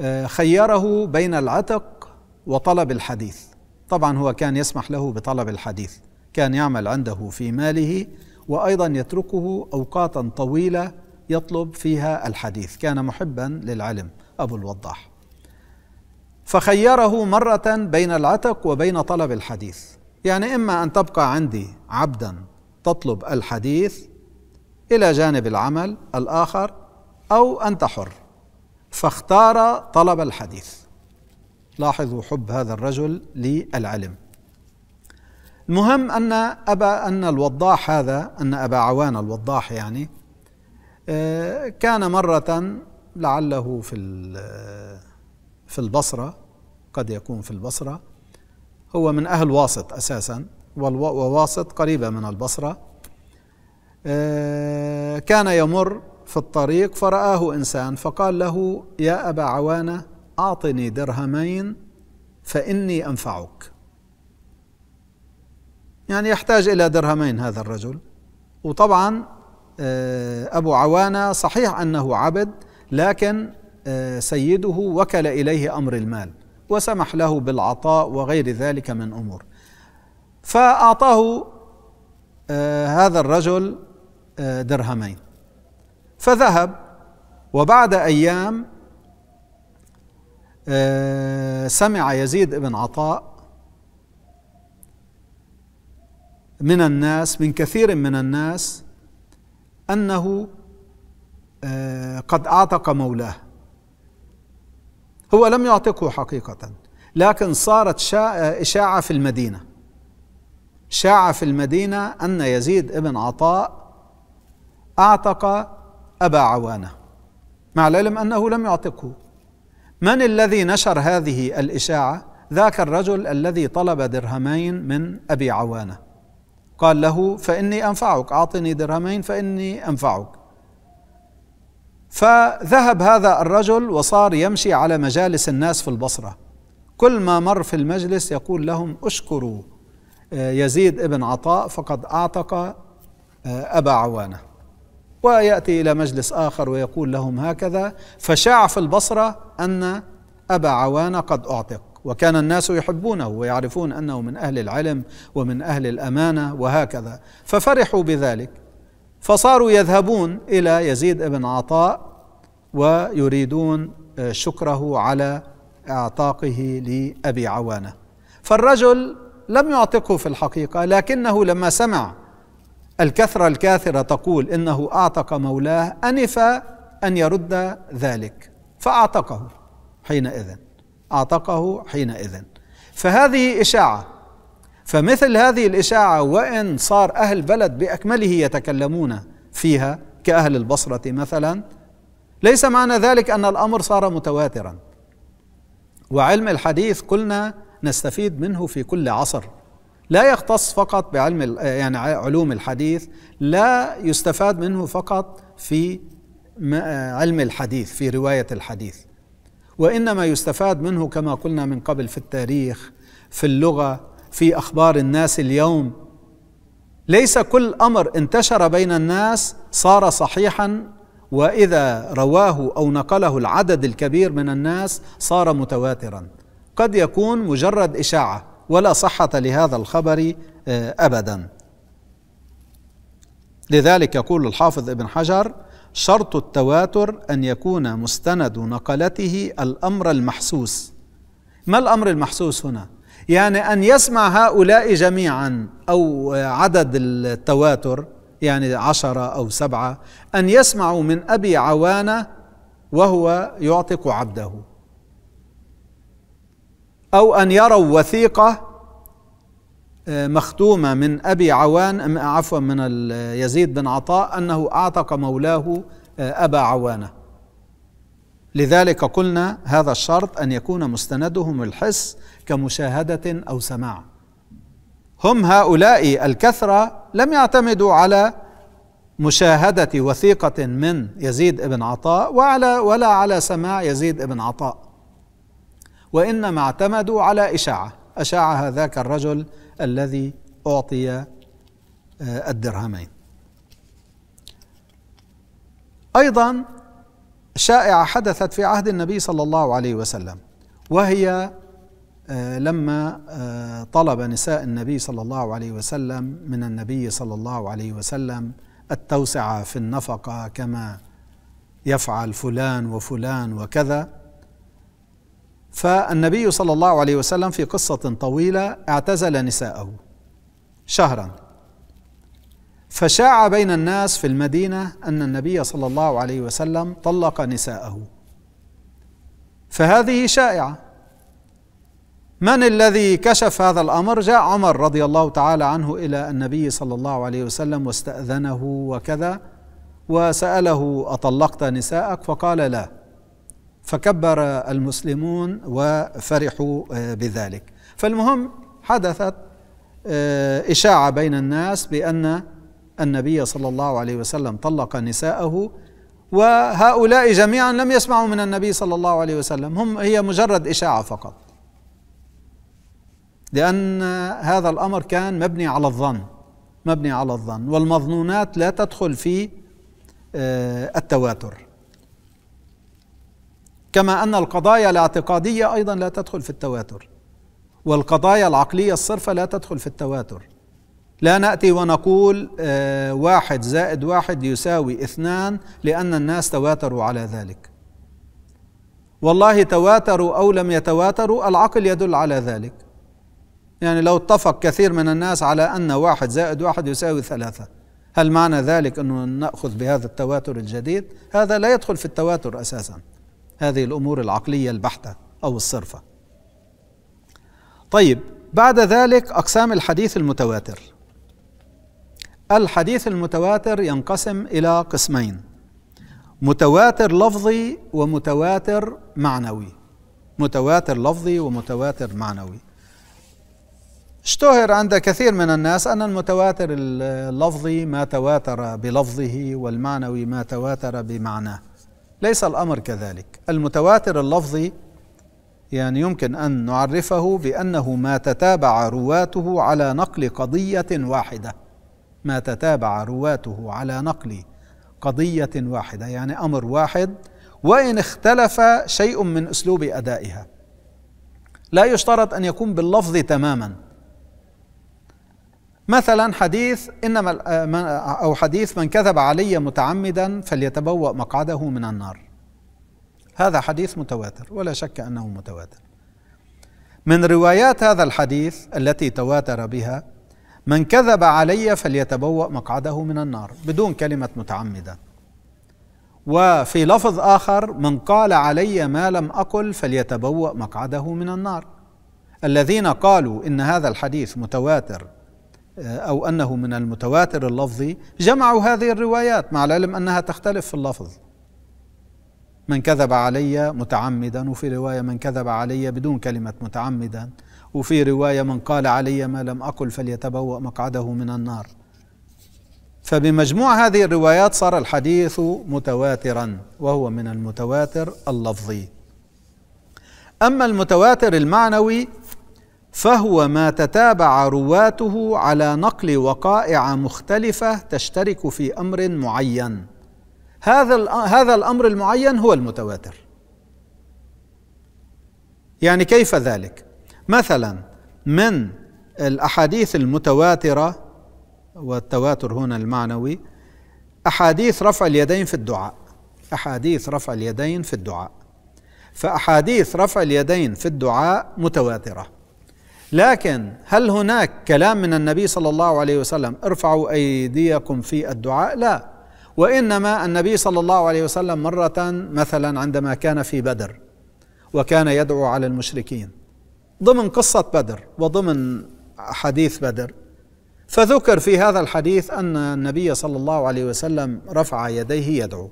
A: آه، خيره بين العتق وطلب الحديث طبعا هو كان يسمح له بطلب الحديث كان يعمل عنده في ماله وايضا يتركه اوقاتا طويله يطلب فيها الحديث كان محبا للعلم ابو الوضاح فخيره مره بين العتق وبين طلب الحديث يعني اما ان تبقى عندي عبدا تطلب الحديث الى جانب العمل الاخر او انت حر فاختار طلب الحديث لاحظوا حب هذا الرجل للعلم المهم أن أبا أن الوضاح هذا أن أبا عوان الوضاح يعني آه، كان مرة لعله في في البصرة قد يكون في البصرة هو من أهل واسط أساسا وواسط قريبة من البصرة آه، كان يمر في الطريق فرآه إنسان فقال له يا أبا عوانة أعطني درهمين فإني أنفعك يعني يحتاج إلى درهمين هذا الرجل وطبعا آه، أبو عوانة صحيح أنه عبد لكن آه، سيده وكل إليه أمر المال وسمح له بالعطاء وغير ذلك من أمور فأعطاه آه، هذا الرجل درهمين فذهب وبعد أيام آه، سمع يزيد بن عطاء من الناس من كثير من الناس انه آه، قد اعتق مولاه هو لم يعتقه حقيقه لكن صارت اشاعه في المدينه شاع في المدينه ان يزيد بن عطاء اعتق ابا عوانه مع العلم انه لم يعتقه من الذي نشر هذه الإشاعة؟ ذاك الرجل الذي طلب درهمين من أبي عوانة قال له فإني أنفعك أعطني درهمين فإني أنفعك فذهب هذا الرجل وصار يمشي على مجالس الناس في البصرة كل ما مر في المجلس يقول لهم اشكروا آه، يزيد ابن عطاء فقد أعتق آه، أبا عوانه ويأتي إلى مجلس آخر ويقول لهم هكذا فشاع في البصرة أن أبا عوان قد أعتق وكان الناس يحبونه ويعرفون أنه من أهل العلم ومن أهل الأمانة وهكذا ففرحوا بذلك فصاروا يذهبون إلى يزيد بن عطاء ويريدون آه، شكره على اعتاقه لأبي عوانة فالرجل لم يعتقه في الحقيقة لكنه لما سمع الكثرة الكاثرة تقول إنه أعتق مولاه أنف أن يرد ذلك فأعتقه حينئذ أعتقه حينئذ فهذه إشاعة فمثل هذه الإشاعة وإن صار أهل بلد بأكمله يتكلمون فيها كأهل البصرة مثلا ليس معنى ذلك أن الأمر صار متواترا وعلم الحديث قلنا نستفيد منه في كل عصر لا يختص فقط بعلم يعني علوم الحديث لا يستفاد منه فقط في علم الحديث في روايه الحديث وانما يستفاد منه كما قلنا من قبل في التاريخ في اللغه في اخبار الناس اليوم ليس كل امر انتشر بين الناس صار صحيحا واذا رواه او نقله العدد الكبير من الناس صار متواترا قد يكون مجرد اشاعه ولا صحة لهذا الخبر آه، أبدا لذلك يقول الحافظ ابن حجر شرط التواتر أن يكون مستند نقلته الأمر المحسوس ما الأمر المحسوس هنا؟ يعني أن يسمع هؤلاء جميعا أو عدد التواتر يعني عشرة أو سبعة أن يسمعوا من أبي عوانة وهو يعتق عبده أو أن يروا وثيقة آه، مختومة من أبي عوان عفوا من يزيد بن عطاء أنه أعتق مولاه آه، أبا عوانة لذلك قلنا هذا الشرط أن يكون مستندهم الحس كمشاهدة أو سماع هم هؤلاء الكثرة لم يعتمدوا على مشاهدة وثيقة من يزيد بن عطاء وعلى ولا على سماع يزيد بن عطاء وإنما اعتمدوا على إشاعة أشاع هذاك الرجل الذي أعطي آه، الدرهمين أيضا شائعة حدثت في عهد النبي صلى الله عليه وسلم وهي آه، لما آه، طلب نساء النبي صلى الله عليه وسلم من النبي صلى الله عليه وسلم التوسعة في النفقة كما يفعل فلان وفلان وكذا فالنبي صلى الله عليه وسلم في قصة طويلة اعتزل نساءه شهرا فشاع بين الناس في المدينة أن النبي صلى الله عليه وسلم طلق نساءه فهذه شائعة من الذي كشف هذا الأمر جاء عمر رضي الله تعالى عنه إلى النبي صلى الله عليه وسلم واستأذنه وكذا وسأله أطلقت نساءك فقال لا فكبر المسلمون وفرحوا آه، بذلك فالمهم حدثت آه، إشاعة بين الناس بأن النبي صلى الله عليه وسلم طلق نساءه وهؤلاء جميعا لم يسمعوا من النبي صلى الله عليه وسلم هم هي مجرد إشاعة فقط لأن هذا الأمر كان مبني على الظن مبني على الظن والمظنونات لا تدخل في آه، التواتر كما أن القضايا الاعتقادية أيضا لا تدخل في التواتر والقضايا العقلية الصرفة لا تدخل في التواتر لا نأتي ونقول آه، واحد زائد واحد يساوي اثنان لأن الناس تواتروا على ذلك والله تواتروا أو لم يتواتروا العقل يدل على ذلك يعني لو اتفق كثير من الناس على أن واحد زائد واحد يساوي ثلاثة هل معنى ذلك أنه نأخذ بهذا التواتر الجديد؟ هذا لا يدخل في التواتر أساساً هذه الأمور العقلية البحتة أو الصرفة طيب بعد ذلك أقسام الحديث المتواتر الحديث المتواتر ينقسم إلى قسمين متواتر لفظي ومتواتر معنوي متواتر لفظي ومتواتر معنوي اشتهر عند كثير من الناس أن المتواتر اللفظي ما تواتر بلفظه والمعنوي ما تواتر بمعناه ليس الامر كذلك المتواتر اللفظي يعني يمكن ان نعرفه بانه ما تتابع رواته على نقل قضيه واحده ما تتابع رواته على نقل قضيه واحده يعني امر واحد وان اختلف شيء من اسلوب ادائها لا يشترط ان يكون باللفظ تماما مثلا حديث انما آه، آه، او حديث من كذب علي متعمدا فليتبوأ مقعده من النار. هذا حديث متواتر ولا شك انه متواتر. من روايات هذا الحديث التي تواتر بها من كذب علي فليتبوأ مقعده من النار بدون كلمة متعمدا. وفي لفظ آخر من قال علي ما لم أقل فليتبوأ مقعده من النار. الذين قالوا إن هذا الحديث متواتر آه، أو أنه من المتواتر اللفظي جمعوا هذه الروايات مع العلم أنها تختلف في اللفظ من كذب علي متعمدا وفي رواية من كذب علي بدون كلمة متعمدا وفي رواية من قال علي ما لم أقل فليتبوأ مقعده من النار فبمجموع هذه الروايات صار الحديث متواترا وهو من المتواتر اللفظي أما المتواتر المعنوي فهو ما تتابع رواته على نقل وقائع مختلفه تشترك في امر معين هذا هذا الامر المعين هو المتواتر يعني كيف ذلك مثلا من الاحاديث المتواتره والتواتر هنا المعنوي احاديث رفع اليدين في الدعاء احاديث رفع اليدين في الدعاء فاحاديث رفع اليدين في الدعاء متواتره لكن هل هناك كلام من النبي صلى الله عليه وسلم ارفعوا ايديكم في الدعاء؟ لا وانما النبي صلى الله عليه وسلم مره مثلا عندما كان في بدر وكان يدعو على المشركين ضمن قصه بدر وضمن حديث بدر فذكر في هذا الحديث ان النبي صلى الله عليه وسلم رفع يديه يدعو.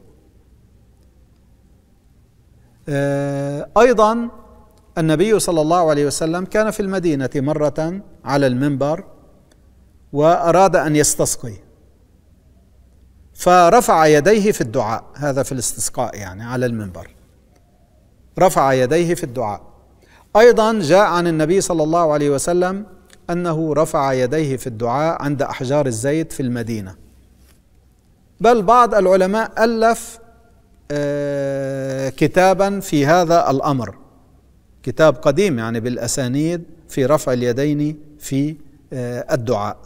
A: آه، ايضا النبي صلى الله عليه وسلم كان في المدينة مرة على المنبر وأراد أن يستسقي فرفع يديه في الدعاء هذا في الاستسقاء يعني على المنبر رفع يديه في الدعاء أيضا جاء عن النبي صلى الله عليه وسلم أنه رفع يديه في الدعاء عند أحجار الزيت في المدينة بل بعض العلماء ألف آه، كتابا في هذا الأمر كتاب قديم يعني بالأسانيد في رفع اليدين في آه، الدعاء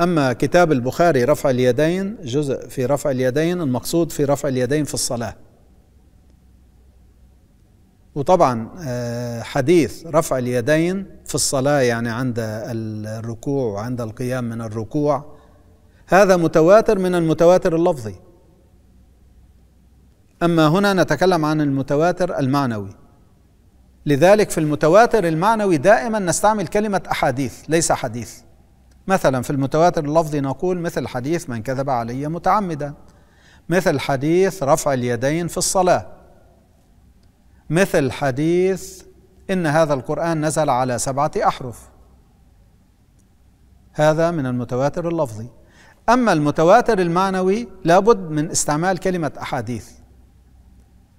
A: أما كتاب البخاري رفع اليدين جزء في رفع اليدين المقصود في رفع اليدين في الصلاة وطبعا آه، حديث رفع اليدين في الصلاة يعني عند الركوع وعند القيام من الركوع هذا متواتر من المتواتر اللفظي أما هنا نتكلم عن المتواتر المعنوي لذلك في المتواتر المعنوي دائما نستعمل كلمة أحاديث ليس حديث مثلا في المتواتر اللفظي نقول مثل حديث من كذب علي متعمدا مثل حديث رفع اليدين في الصلاة مثل حديث إن هذا القرآن نزل على سبعة أحرف هذا من المتواتر اللفظي أما المتواتر المعنوي لابد من استعمال كلمة أحاديث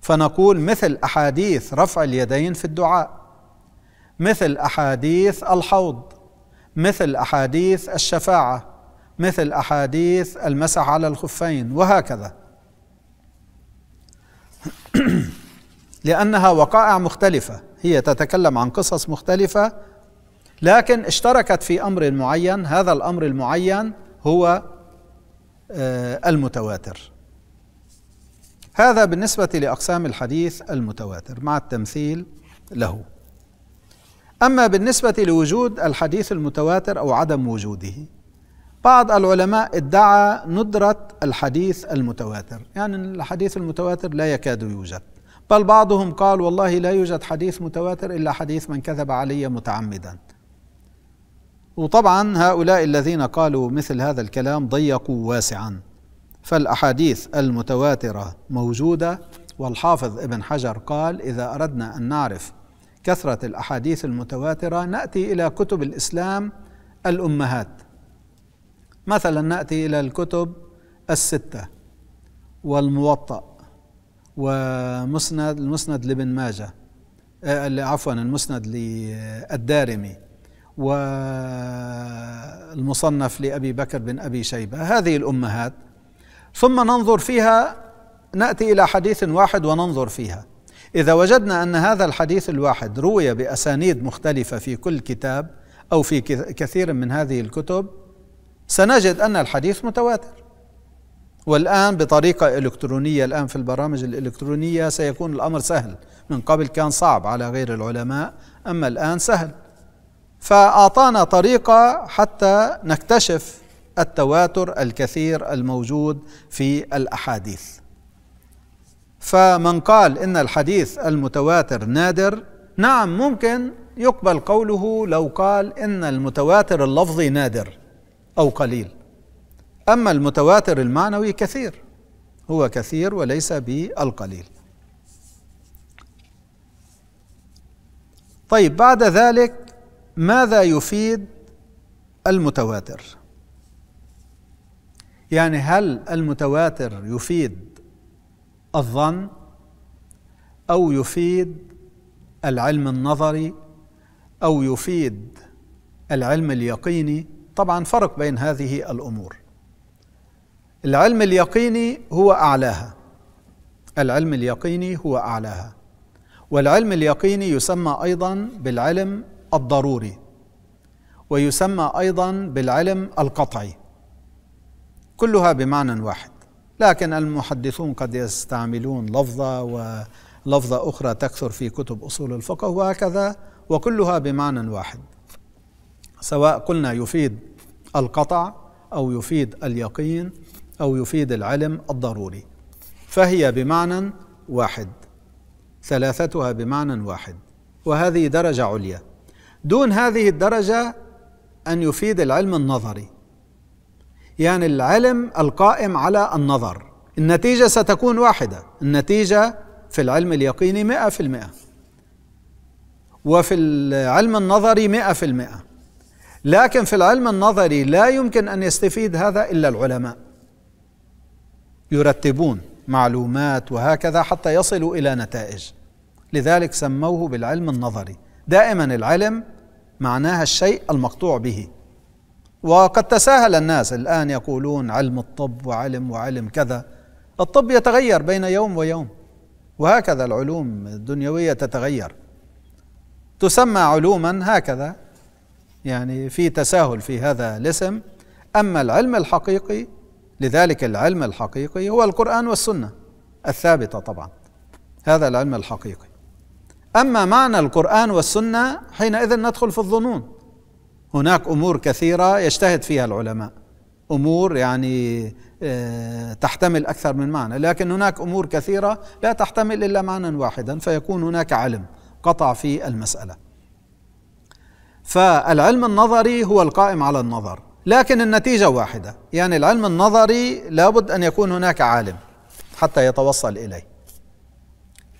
A: فنقول مثل احاديث رفع اليدين في الدعاء مثل احاديث الحوض مثل احاديث الشفاعه مثل احاديث المسح على الخفين وهكذا لانها وقائع مختلفه هي تتكلم عن قصص مختلفه لكن اشتركت في امر معين هذا الامر المعين هو آه، المتواتر هذا بالنسبة لأقسام الحديث المتواتر مع التمثيل له أما بالنسبة لوجود الحديث المتواتر أو عدم وجوده بعض العلماء ادعى ندرة الحديث المتواتر يعني الحديث المتواتر لا يكاد يوجد بل بعضهم قال والله لا يوجد حديث متواتر إلا حديث من كذب علي متعمدا وطبعا هؤلاء الذين قالوا مثل هذا الكلام ضيقوا واسعا فالأحاديث المتواترة موجودة والحافظ ابن حجر قال إذا أردنا أن نعرف كثرة الأحاديث المتواترة نأتي إلى كتب الإسلام الأمهات مثلا نأتي إلى الكتب الستة والموطأ ومسند المسند لابن ماجه آه، عفوا المسند للدارمي والمصنف لأبي بكر بن أبي شيبة هذه الأمهات ثم ننظر فيها ناتي الى حديث واحد وننظر فيها اذا وجدنا ان هذا الحديث الواحد روي باسانيد مختلفه في كل كتاب او في كثير من هذه الكتب سنجد ان الحديث متواتر والان بطريقه الكترونيه الان في البرامج الالكترونيه سيكون الامر سهل من قبل كان صعب على غير العلماء اما الان سهل فاعطانا طريقه حتى نكتشف التواتر الكثير الموجود في الاحاديث فمن قال ان الحديث المتواتر نادر نعم ممكن يقبل قوله لو قال ان المتواتر اللفظي نادر او قليل اما المتواتر المعنوي كثير هو كثير وليس بالقليل طيب بعد ذلك ماذا يفيد المتواتر يعني هل المتواتر يفيد الظن او يفيد العلم النظري او يفيد العلم اليقيني طبعا فرق بين هذه الامور العلم اليقيني هو اعلاها العلم اليقيني هو اعلاها والعلم اليقيني يسمى ايضا بالعلم الضروري ويسمى ايضا بالعلم القطعي كلها بمعنى واحد لكن المحدثون قد يستعملون لفظة ولفظة أخرى تكثر في كتب أصول الفقه وهكذا وكلها بمعنى واحد سواء قلنا يفيد القطع أو يفيد اليقين أو يفيد العلم الضروري فهي بمعنى واحد ثلاثتها بمعنى واحد وهذه درجة عليا دون هذه الدرجة أن يفيد العلم النظري يعني العلم القائم على النظر النتيجة ستكون واحدة النتيجة في العلم اليقيني مئة في المئة وفي العلم النظري مئة في المئة لكن في العلم النظري لا يمكن أن يستفيد هذا إلا العلماء يرتبون معلومات وهكذا حتى يصلوا إلى نتائج لذلك سموه بالعلم النظري دائما العلم معناها الشيء المقطوع به وقد تساهل الناس الآن يقولون علم الطب وعلم وعلم كذا الطب يتغير بين يوم ويوم وهكذا العلوم الدنيوية تتغير تسمى علوما هكذا يعني في تساهل في هذا الاسم أما العلم الحقيقي لذلك العلم الحقيقي هو القرآن والسنة الثابتة طبعا هذا العلم الحقيقي أما معنى القرآن والسنة حينئذ ندخل في الظنون هناك امور كثيره يجتهد فيها العلماء امور يعني آه، تحتمل اكثر من معنى لكن هناك امور كثيره لا تحتمل الا معنى واحدا فيكون هناك علم قطع في المساله فالعلم النظري هو القائم على النظر لكن النتيجه واحده يعني العلم النظري لابد ان يكون هناك عالم حتى يتوصل اليه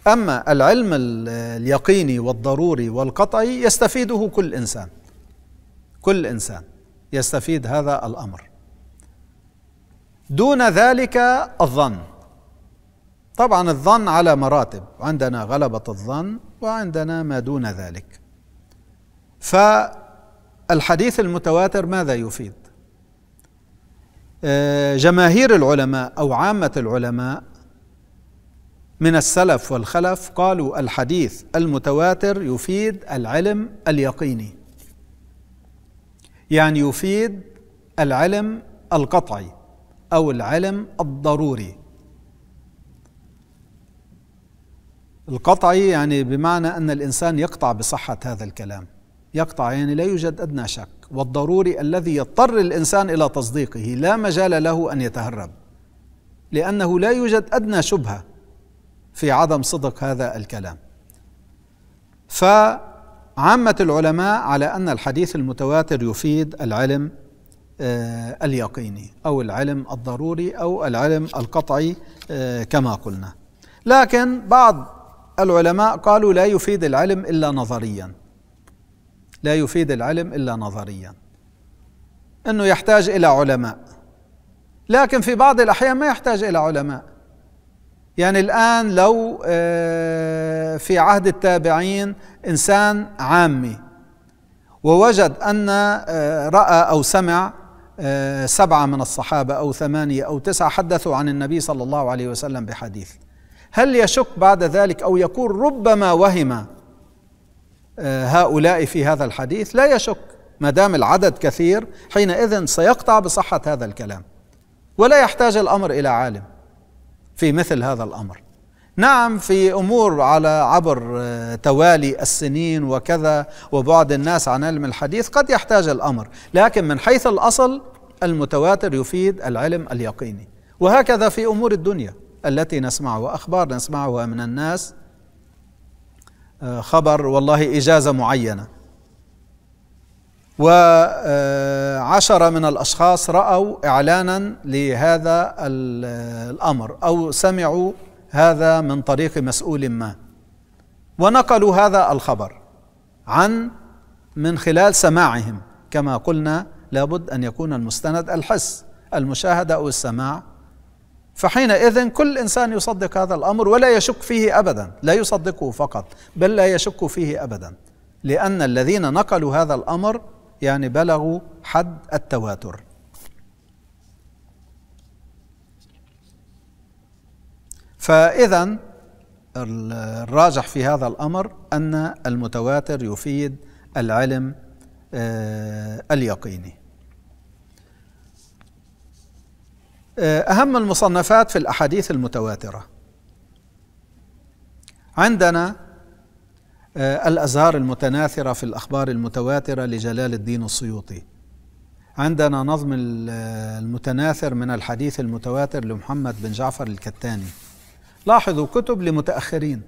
A: اما العلم اليقيني والضروري والقطعي يستفيده كل انسان كل انسان يستفيد هذا الامر دون ذلك الظن طبعا الظن على مراتب عندنا غلبه الظن وعندنا ما دون ذلك فالحديث المتواتر ماذا يفيد آه، جماهير العلماء او عامه العلماء من السلف والخلف قالوا الحديث المتواتر يفيد العلم اليقيني يعني يفيد العلم القطعي أو العلم الضروري القطعي يعني بمعنى أن الإنسان يقطع بصحة هذا الكلام يقطع يعني لا يوجد أدنى شك والضروري الذي يضطر الإنسان إلى تصديقه لا مجال له أن يتهرب لأنه لا يوجد أدنى شبهة في عدم صدق هذا الكلام ف عامة العلماء على أن الحديث المتواتر يفيد العلم آه، اليقيني أو العلم الضروري أو العلم القطعي آه، كما قلنا لكن بعض العلماء قالوا لا يفيد العلم إلا نظريا لا يفيد العلم إلا نظريا أنه يحتاج إلى علماء لكن في بعض الأحيان ما يحتاج إلى علماء يعني الآن لو آه، في عهد التابعين إنسان عامي ووجد أن آه، رأى أو سمع آه، سبعة من الصحابة أو ثمانية أو تسعة حدثوا عن النبي صلى الله عليه وسلم بحديث هل يشك بعد ذلك أو يقول ربما وهم هؤلاء في هذا الحديث لا يشك ما دام العدد كثير حينئذ سيقطع بصحة هذا الكلام ولا يحتاج الأمر إلى عالم في مثل هذا الامر نعم في امور على عبر آه، توالي السنين وكذا وبعد الناس عن علم الحديث قد يحتاج الامر لكن من حيث الاصل المتواتر يفيد العلم اليقيني وهكذا في امور الدنيا التي نسمعها اخبار نسمعها من الناس آه، خبر والله اجازه معينه وعشرة من الأشخاص رأوا إعلانا لهذا الأمر أو سمعوا هذا من طريق مسؤول ما ونقلوا هذا الخبر عن من خلال سماعهم كما قلنا لابد أن يكون المستند الحس المشاهدة أو السماع فحينئذ كل إنسان يصدق هذا الأمر ولا يشك فيه أبدا لا يصدقه فقط بل لا يشك فيه أبدا لأن الذين نقلوا هذا الأمر يعني بلغوا حد التواتر فإذا الراجح في هذا الأمر أن المتواتر يفيد العلم آه، اليقيني آه، أهم المصنفات في الأحاديث المتواترة عندنا آه، الأزهار المتناثرة في الأخبار المتواترة لجلال الدين السيوطي عندنا نظم المتناثر من الحديث المتواتر لمحمد بن جعفر الكتاني لاحظوا كتب لمتأخرين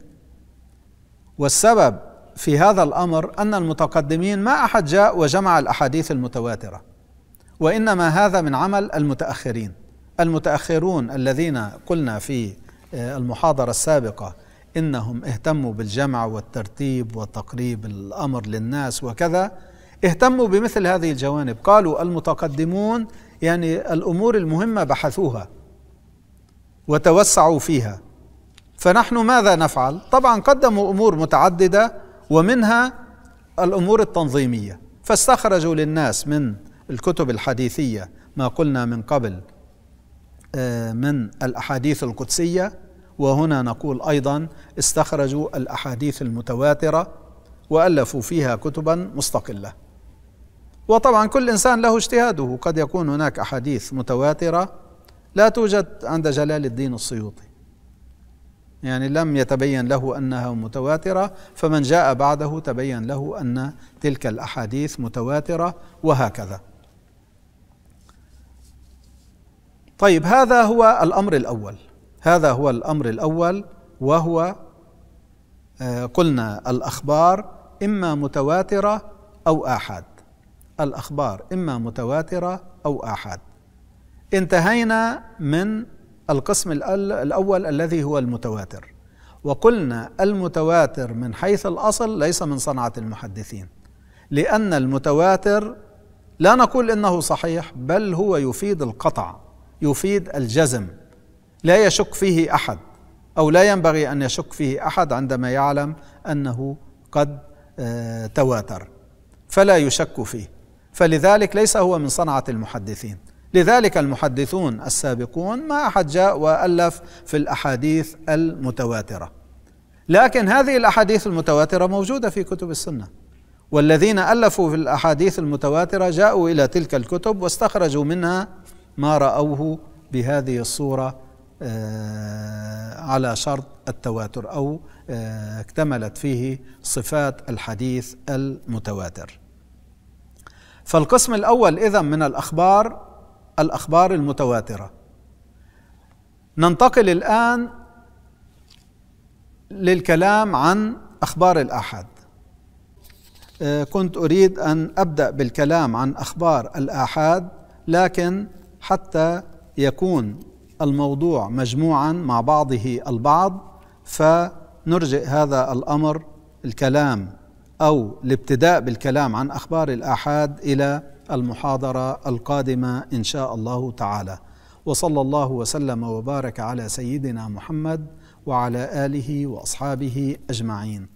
A: والسبب في هذا الأمر أن المتقدمين ما أحد جاء وجمع الأحاديث المتواترة وإنما هذا من عمل المتأخرين المتأخرون الذين قلنا في آه، المحاضرة السابقة إنهم اهتموا بالجمع والترتيب وتقريب الأمر للناس وكذا اهتموا بمثل هذه الجوانب قالوا المتقدمون يعني الأمور المهمة بحثوها وتوسعوا فيها فنحن ماذا نفعل؟ طبعا قدموا أمور متعددة ومنها الأمور التنظيمية فاستخرجوا للناس من الكتب الحديثية ما قلنا من قبل آه، من الأحاديث القدسية وهنا نقول ايضا استخرجوا الاحاديث المتواتره والفوا فيها كتبا مستقله وطبعا كل انسان له اجتهاده قد يكون هناك احاديث متواتره لا توجد عند جلال الدين السيوطي يعني لم يتبين له انها متواتره فمن جاء بعده تبين له ان تلك الاحاديث متواتره وهكذا طيب هذا هو الامر الاول هذا هو الامر الاول وهو آه، قلنا الاخبار اما متواتره او احاد الاخبار اما متواتره او احاد انتهينا من القسم الاول الذي هو المتواتر وقلنا المتواتر من حيث الاصل ليس من صنعه المحدثين لان المتواتر لا نقول انه صحيح بل هو يفيد القطع يفيد الجزم لا يشك فيه احد او لا ينبغي ان يشك فيه احد عندما يعلم انه قد آه، تواتر فلا يشك فيه فلذلك ليس هو من صنعه المحدثين لذلك المحدثون السابقون ما احد جاء والف في الاحاديث المتواتره لكن هذه الاحاديث المتواتره موجوده في كتب السنه والذين الفوا في الاحاديث المتواتره جاءوا الى تلك الكتب واستخرجوا منها ما راوه بهذه الصوره آه، على شرط التواتر او آه، اكتملت فيه صفات الحديث المتواتر. فالقسم الاول اذا من الاخبار الاخبار المتواتره. ننتقل الان للكلام عن اخبار الاحد. آه، كنت اريد ان ابدا بالكلام عن اخبار الاحاد لكن حتى يكون الموضوع مجموعا مع بعضه البعض فنرجئ هذا الامر الكلام او الابتداء بالكلام عن اخبار الاحاد الى المحاضره القادمه ان شاء الله تعالى وصلى الله وسلم وبارك على سيدنا محمد وعلى اله واصحابه اجمعين